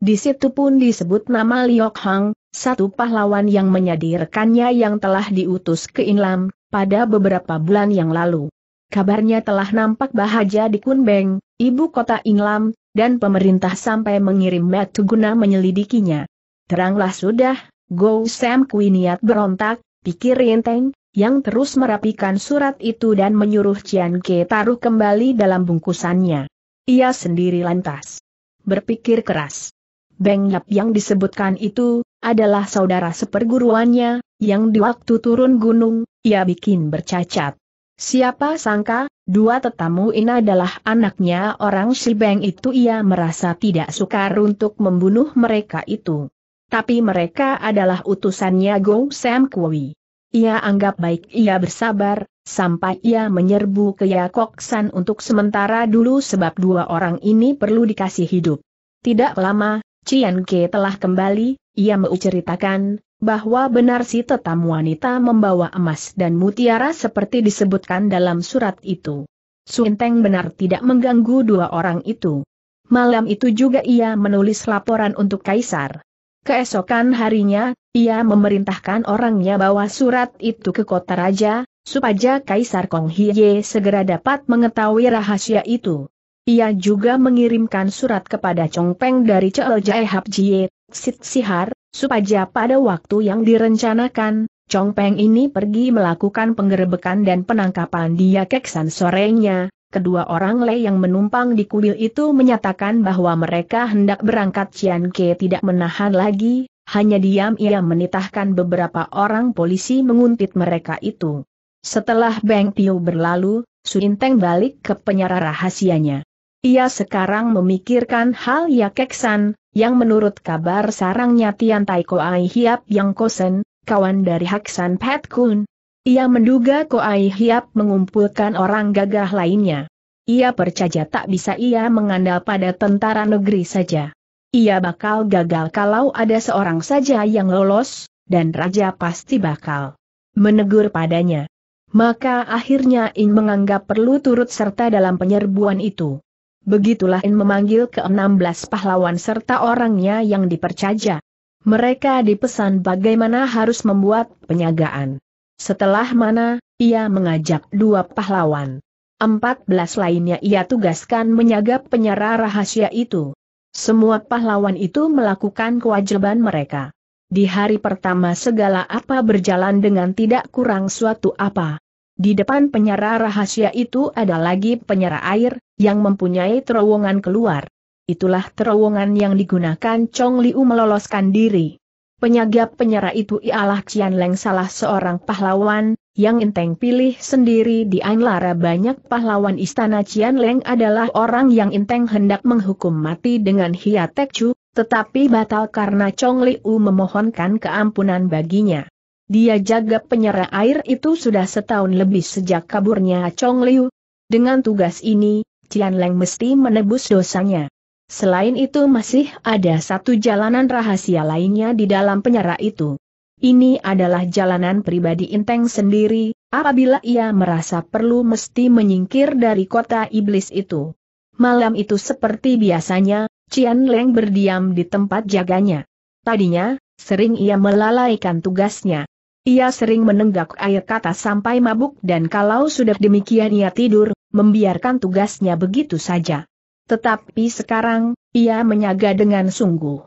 Di situ pun disebut nama Liok Hang, satu pahlawan yang menyadirkannya yang telah diutus ke Inlam, pada beberapa bulan yang lalu kabarnya telah nampak bahaja di Kunbeng, ibu kota Inglam, dan pemerintah sampai mengirim metu guna menyelidikinya. Teranglah sudah, Go Sam Kui niat berontak, pikir Rinteng, yang terus merapikan surat itu dan menyuruh Cian Ke taruh kembali dalam bungkusannya. Ia sendiri lantas berpikir keras. Beng Yap yang disebutkan itu, adalah saudara seperguruannya, yang di waktu turun gunung, ia bikin bercacat. Siapa sangka, dua tetamu ini adalah anaknya orang Shibeng itu ia merasa tidak sukar untuk membunuh mereka itu. Tapi mereka adalah utusannya Gong Sam Kui. Ia anggap baik ia bersabar, sampai ia menyerbu ke Yakoksan untuk sementara dulu sebab dua orang ini perlu dikasih hidup. Tidak lama, Cian Ke telah kembali, ia menceritakan, bahwa benar si tetam wanita membawa emas dan mutiara seperti disebutkan dalam surat itu. Suinteng benar tidak mengganggu dua orang itu. Malam itu juga ia menulis laporan untuk Kaisar. Keesokan harinya, ia memerintahkan orangnya bawa surat itu ke kota raja, supaya Kaisar Kong Hye segera dapat mengetahui rahasia itu. Ia juga mengirimkan surat kepada Chong Peng dari Cheo Jai Hap Jie, Sit Sihar, Supaya pada waktu yang direncanakan, Chong Peng ini pergi melakukan penggerebekan dan penangkapan dia keksan sorenya, kedua orang Lei yang menumpang di kuil itu menyatakan bahwa mereka hendak berangkat Cian Ke tidak menahan lagi, hanya diam ia menitahkan beberapa orang polisi menguntit mereka itu. Setelah Beng Piu berlalu, Su Inteng balik ke penyara rahasianya. Ia sekarang memikirkan hal Ya Keksan, yang menurut kabar sarangnya Tian Tai Koai Hiap Yang Kosen, kawan dari Haksan Pat Kun. Ia menduga Koai Hiap mengumpulkan orang gagah lainnya. Ia percaya tak bisa ia mengandal pada tentara negeri saja. Ia bakal gagal kalau ada seorang saja yang lolos, dan raja pasti bakal menegur padanya. Maka akhirnya In menganggap perlu turut serta dalam penyerbuan itu. Begitulah In memanggil ke-16 pahlawan serta orangnya yang dipercaya. Mereka dipesan bagaimana harus membuat penyagaan. Setelah mana, ia mengajak dua pahlawan. 14 lainnya ia tugaskan menyaga penyerah rahasia itu. Semua pahlawan itu melakukan kewajiban mereka. Di hari pertama segala apa berjalan dengan tidak kurang suatu apa. Di depan penyara rahasia itu ada lagi penyara air, yang mempunyai terowongan keluar. Itulah terowongan yang digunakan Chong Liu meloloskan diri. Penyagap penyara itu ialah Cian Leng salah seorang pahlawan, yang inteng pilih sendiri di antara banyak pahlawan istana Cian Leng adalah orang yang inteng hendak menghukum mati dengan Hiatek Chu, tetapi batal karena Chong Liu memohonkan keampunan baginya. Dia jaga penyerang air itu sudah setahun lebih sejak kaburnya Chong Liu. Dengan tugas ini, Cian Leng mesti menebus dosanya. Selain itu masih ada satu jalanan rahasia lainnya di dalam penyerang itu. Ini adalah jalanan pribadi Inteng sendiri, apabila ia merasa perlu mesti menyingkir dari kota iblis itu. Malam itu seperti biasanya, Cian Leng berdiam di tempat jaganya. Tadinya, sering ia melalaikan tugasnya. Ia sering menenggak air kata sampai mabuk dan kalau sudah demikian ia tidur, membiarkan tugasnya begitu saja. Tetapi sekarang, ia menyaga dengan sungguh.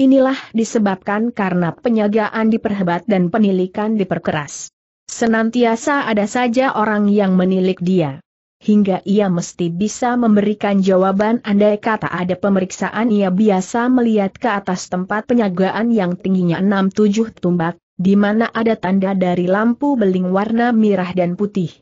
Inilah disebabkan karena penyagaan diperhebat dan penilikan diperkeras. Senantiasa ada saja orang yang menilik dia. Hingga ia mesti bisa memberikan jawaban andai kata ada pemeriksaan ia biasa melihat ke atas tempat penyagaan yang tingginya 6-7 tumbak, di mana ada tanda dari lampu beling warna merah dan putih.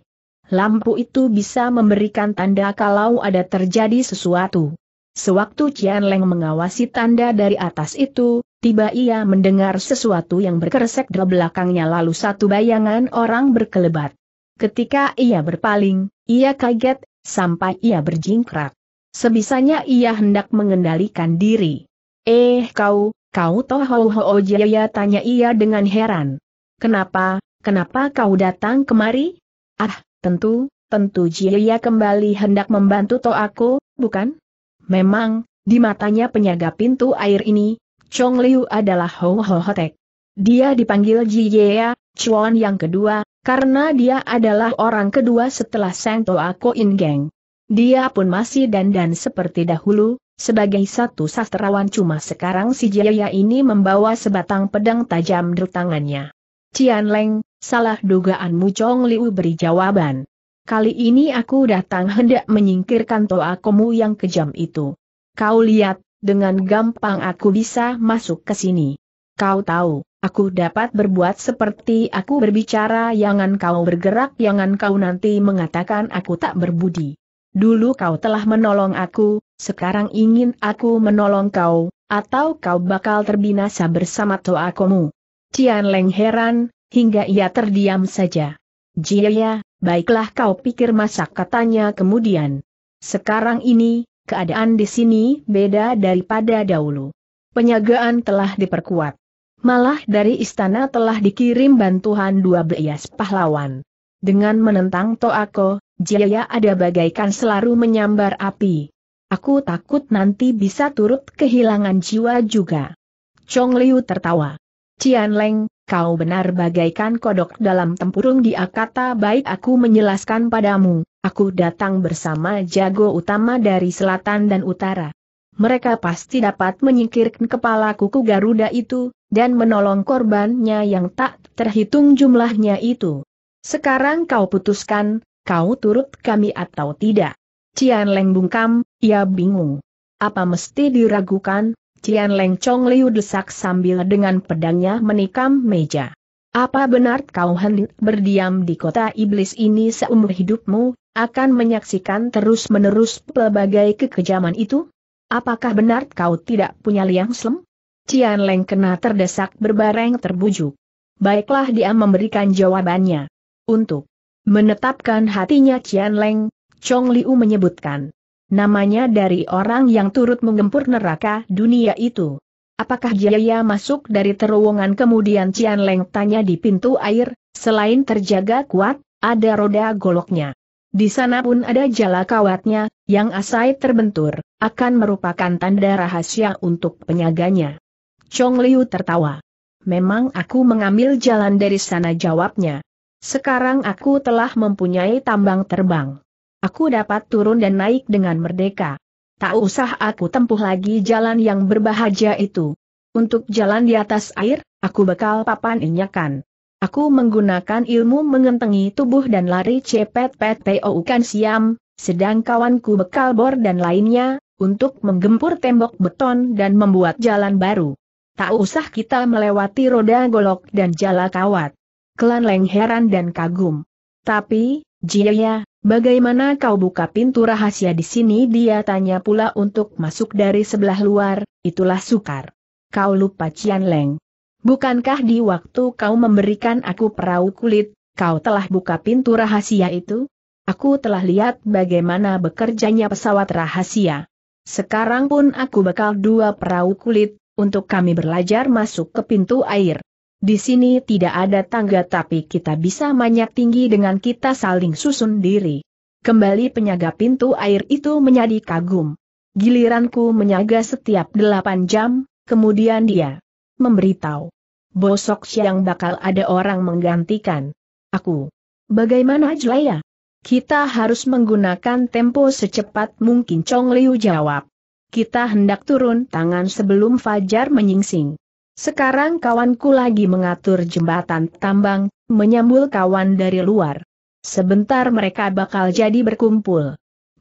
Lampu itu bisa memberikan tanda kalau ada terjadi sesuatu. Sewaktu Cian Leng mengawasi tanda dari atas itu, tiba ia mendengar sesuatu yang berkeresek di belakangnya lalu satu bayangan orang berkelebat. Ketika ia berpaling, ia kaget, sampai ia berjingkrak. Sebisanya ia hendak mengendalikan diri. Eh kau, Kau toh ho ho jaya tanya ia dengan heran. Kenapa, kenapa kau datang kemari? Ah, tentu, tentu jaya kembali hendak membantu to aku, bukan? Memang, di matanya penyaga pintu air ini, Chong Liu adalah ho ho hotek. Dia dipanggil jaya, Chuan yang kedua, karena dia adalah orang kedua setelah Sang Toh Aku Ingeng. Dia pun masih dandan seperti dahulu, sebagai satu sastrawan cuma sekarang si Jaya ini membawa sebatang pedang tajam di tangannya. Cian Leng, salah dugaanmu Chong Liu beri jawaban. Kali ini aku datang hendak menyingkirkan toa toakomu yang kejam itu. Kau lihat, dengan gampang aku bisa masuk ke sini. Kau tahu, aku dapat berbuat seperti aku berbicara jangan kau bergerak jangan kau nanti mengatakan aku tak berbudi. Dulu kau telah menolong aku, sekarang ingin aku menolong kau, atau kau bakal terbinasa bersama toakomu. Cian Leng heran, hingga ia terdiam saja. Jia, ya, baiklah kau pikir masak katanya kemudian. Sekarang ini, keadaan di sini beda daripada dahulu. Penyagaan telah diperkuat. Malah dari istana telah dikirim bantuan dua belas pahlawan. Dengan menentang Toako, Jaya ada bagaikan selalu menyambar api. Aku takut nanti bisa turut kehilangan jiwa juga. Chong Liu tertawa. Cian Leng, kau benar bagaikan kodok dalam tempurung dia kata baik aku menjelaskan padamu, aku datang bersama jago utama dari selatan dan utara. Mereka pasti dapat menyingkirkan kepala kuku Garuda itu, dan menolong korbannya yang tak terhitung jumlahnya itu. Sekarang kau putuskan, kau turut kami atau tidak. Cian Leng bungkam, ia bingung. Apa mesti diragukan? Cian Leng Chong Liu desak sambil dengan pedangnya menikam meja. Apa benar kau hendak berdiam di kota iblis ini seumur hidupmu, akan menyaksikan terus-menerus pelbagai kekejaman itu? Apakah benar kau tidak punya liang slem? Cian Leng kena terdesak berbareng terbujuk. Baiklah dia memberikan jawabannya. Untuk menetapkan hatinya Cian Leng, Chong Liu menyebutkan. Namanya dari orang yang turut menggempur neraka dunia itu. Apakah Jaya masuk dari terowongan kemudian Cian Leng tanya di pintu air, selain terjaga kuat, ada roda goloknya. Di sana pun ada jala kawatnya, yang asai terbentur, akan merupakan tanda rahasia untuk penyaganya. Chong Liu tertawa. Memang aku mengambil jalan dari sana jawabnya. Sekarang aku telah mempunyai tambang terbang. Aku dapat turun dan naik dengan merdeka. Tak usah aku tempuh lagi jalan yang berbahagia itu. Untuk jalan di atas air, aku bekal papan inyakan. Aku menggunakan ilmu mengentengi tubuh dan lari cepet PTO kan siam, sedang kawanku bekal bor dan lainnya, untuk menggempur tembok beton dan membuat jalan baru. Tak usah kita melewati roda golok dan jala kawat. Kelan Leng heran dan kagum. Tapi, Jia ya, Bagaimana kau buka pintu rahasia di sini? Dia tanya pula untuk masuk dari sebelah luar, itulah sukar. Kau lupa Cian Leng. Bukankah di waktu kau memberikan aku perahu kulit, kau telah buka pintu rahasia itu? Aku telah lihat bagaimana bekerjanya pesawat rahasia. Sekarang pun aku bekal dua perahu kulit, untuk kami belajar masuk ke pintu air. Di sini tidak ada tangga tapi kita bisa manjat tinggi dengan kita saling susun diri. Kembali penyaga pintu air itu menjadi kagum. Giliranku menyaga setiap delapan jam, kemudian dia memberitahu. Bosok siang bakal ada orang menggantikan. Aku. Bagaimana Jelaya? Kita harus menggunakan tempo secepat mungkin Chong Liu jawab. Kita hendak turun tangan sebelum Fajar menyingsing. Sekarang kawanku lagi mengatur jembatan tambang, menyambul kawan dari luar. Sebentar mereka bakal jadi berkumpul.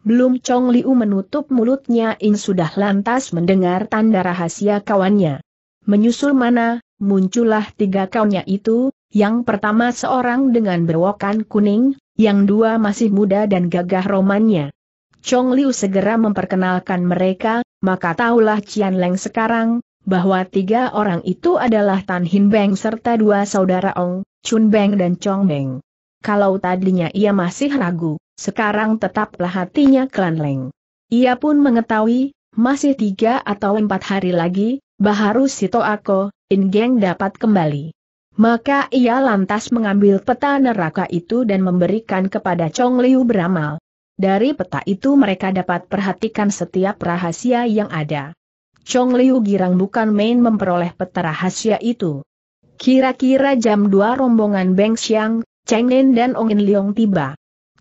Belum Chong Liu menutup mulutnya In sudah lantas mendengar tanda rahasia kawannya. Menyusul mana, muncullah tiga kawannya itu, yang pertama seorang dengan berwokan kuning, yang dua masih muda dan gagah romannya. Chong Liu segera memperkenalkan mereka, maka taulah Cian Leng sekarang, bahwa tiga orang itu adalah Tan Hin Beng serta dua saudara Ong, Chun Beng dan Chong Beng. Kalau tadinya ia masih ragu, sekarang tetaplah hatinya kelanleng. Ia pun mengetahui, masih tiga atau empat hari lagi, Baharu Ako In Geng dapat kembali. Maka ia lantas mengambil peta neraka itu dan memberikan kepada Chong Liu beramal. Dari peta itu mereka dapat perhatikan setiap rahasia yang ada. Chong Liu Girang bukan main memperoleh peta rahasia itu. Kira-kira jam 2 rombongan Beng Xiang, Cheng Nen dan Ongin Leong tiba.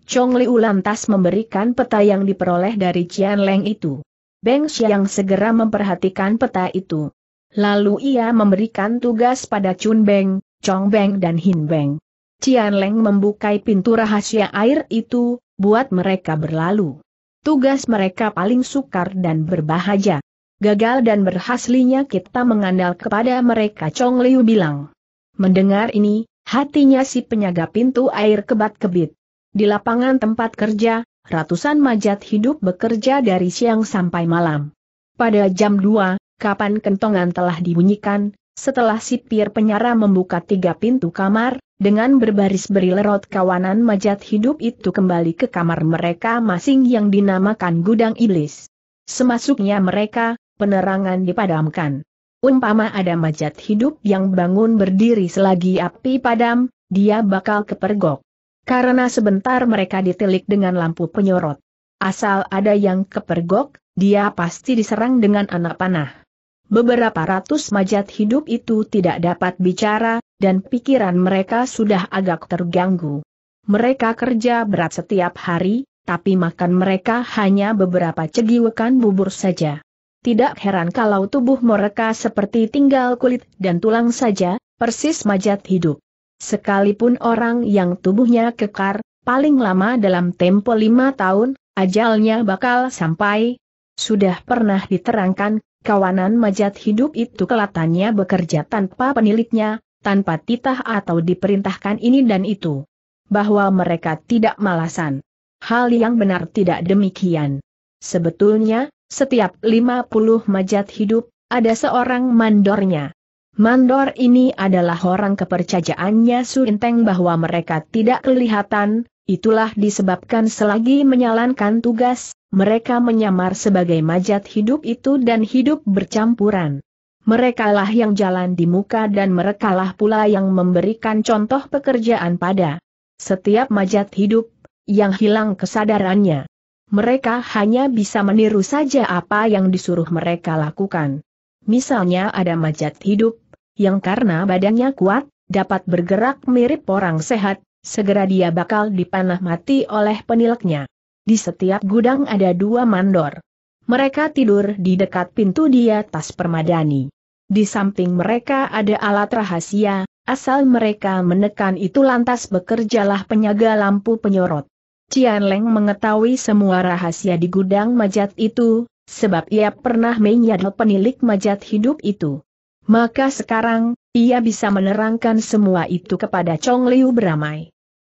Chong Liu lantas memberikan peta yang diperoleh dari Qian Leng itu. Beng Xiang segera memperhatikan peta itu. Lalu ia memberikan tugas pada Chun Beng, Chong Beng dan Hin Beng. Qian Leng membuka pintu rahasia air itu, buat mereka berlalu. Tugas mereka paling sukar dan berbahagia. Gagal dan berhasilnya kita mengandal kepada mereka Chong Liu bilang. Mendengar ini, hatinya si penyaga pintu air kebat-kebit. Di lapangan tempat kerja, ratusan majat hidup bekerja dari siang sampai malam. Pada jam 2, kapan kentongan telah dibunyikan, setelah sipir penyara membuka tiga pintu kamar, dengan berbaris berilerot kawanan majat hidup itu kembali ke kamar mereka masing yang dinamakan gudang iblis. Semasuknya mereka, Penerangan dipadamkan. Umpama ada majat hidup yang bangun berdiri selagi api padam, dia bakal kepergok. Karena sebentar mereka ditelik dengan lampu penyorot. Asal ada yang kepergok, dia pasti diserang dengan anak panah. Beberapa ratus majat hidup itu tidak dapat bicara, dan pikiran mereka sudah agak terganggu. Mereka kerja berat setiap hari, tapi makan mereka hanya beberapa cegiwekan bubur saja. Tidak heran kalau tubuh mereka seperti tinggal kulit dan tulang saja, persis majat hidup. Sekalipun orang yang tubuhnya kekar, paling lama dalam tempo lima tahun, ajalnya bakal sampai. Sudah pernah diterangkan, kawanan majat hidup itu kelatannya bekerja tanpa peniliknya, tanpa titah atau diperintahkan ini dan itu. Bahwa mereka tidak malasan. Hal yang benar tidak demikian. Sebetulnya, setiap 50 majat hidup, ada seorang mandornya. Mandor ini adalah orang kepercayaannya Suinteng bahwa mereka tidak kelihatan, itulah disebabkan selagi menyalankan tugas, mereka menyamar sebagai majat hidup itu dan hidup bercampuran. Merekalah yang jalan di muka dan merekalah pula yang memberikan contoh pekerjaan pada setiap majat hidup yang hilang kesadarannya mereka hanya bisa meniru saja apa yang disuruh mereka lakukan. Misalnya ada majat hidup, yang karena badannya kuat, dapat bergerak mirip orang sehat, segera dia bakal dipanah mati oleh peniliknya. Di setiap gudang ada dua mandor. Mereka tidur di dekat pintu di atas permadani. Di samping mereka ada alat rahasia, asal mereka menekan itu lantas bekerjalah penyaga lampu penyorot. Cian Leng mengetahui semua rahasia di gudang majat itu, sebab ia pernah menyadap penilik majat hidup itu. Maka sekarang, ia bisa menerangkan semua itu kepada Chong Liu beramai.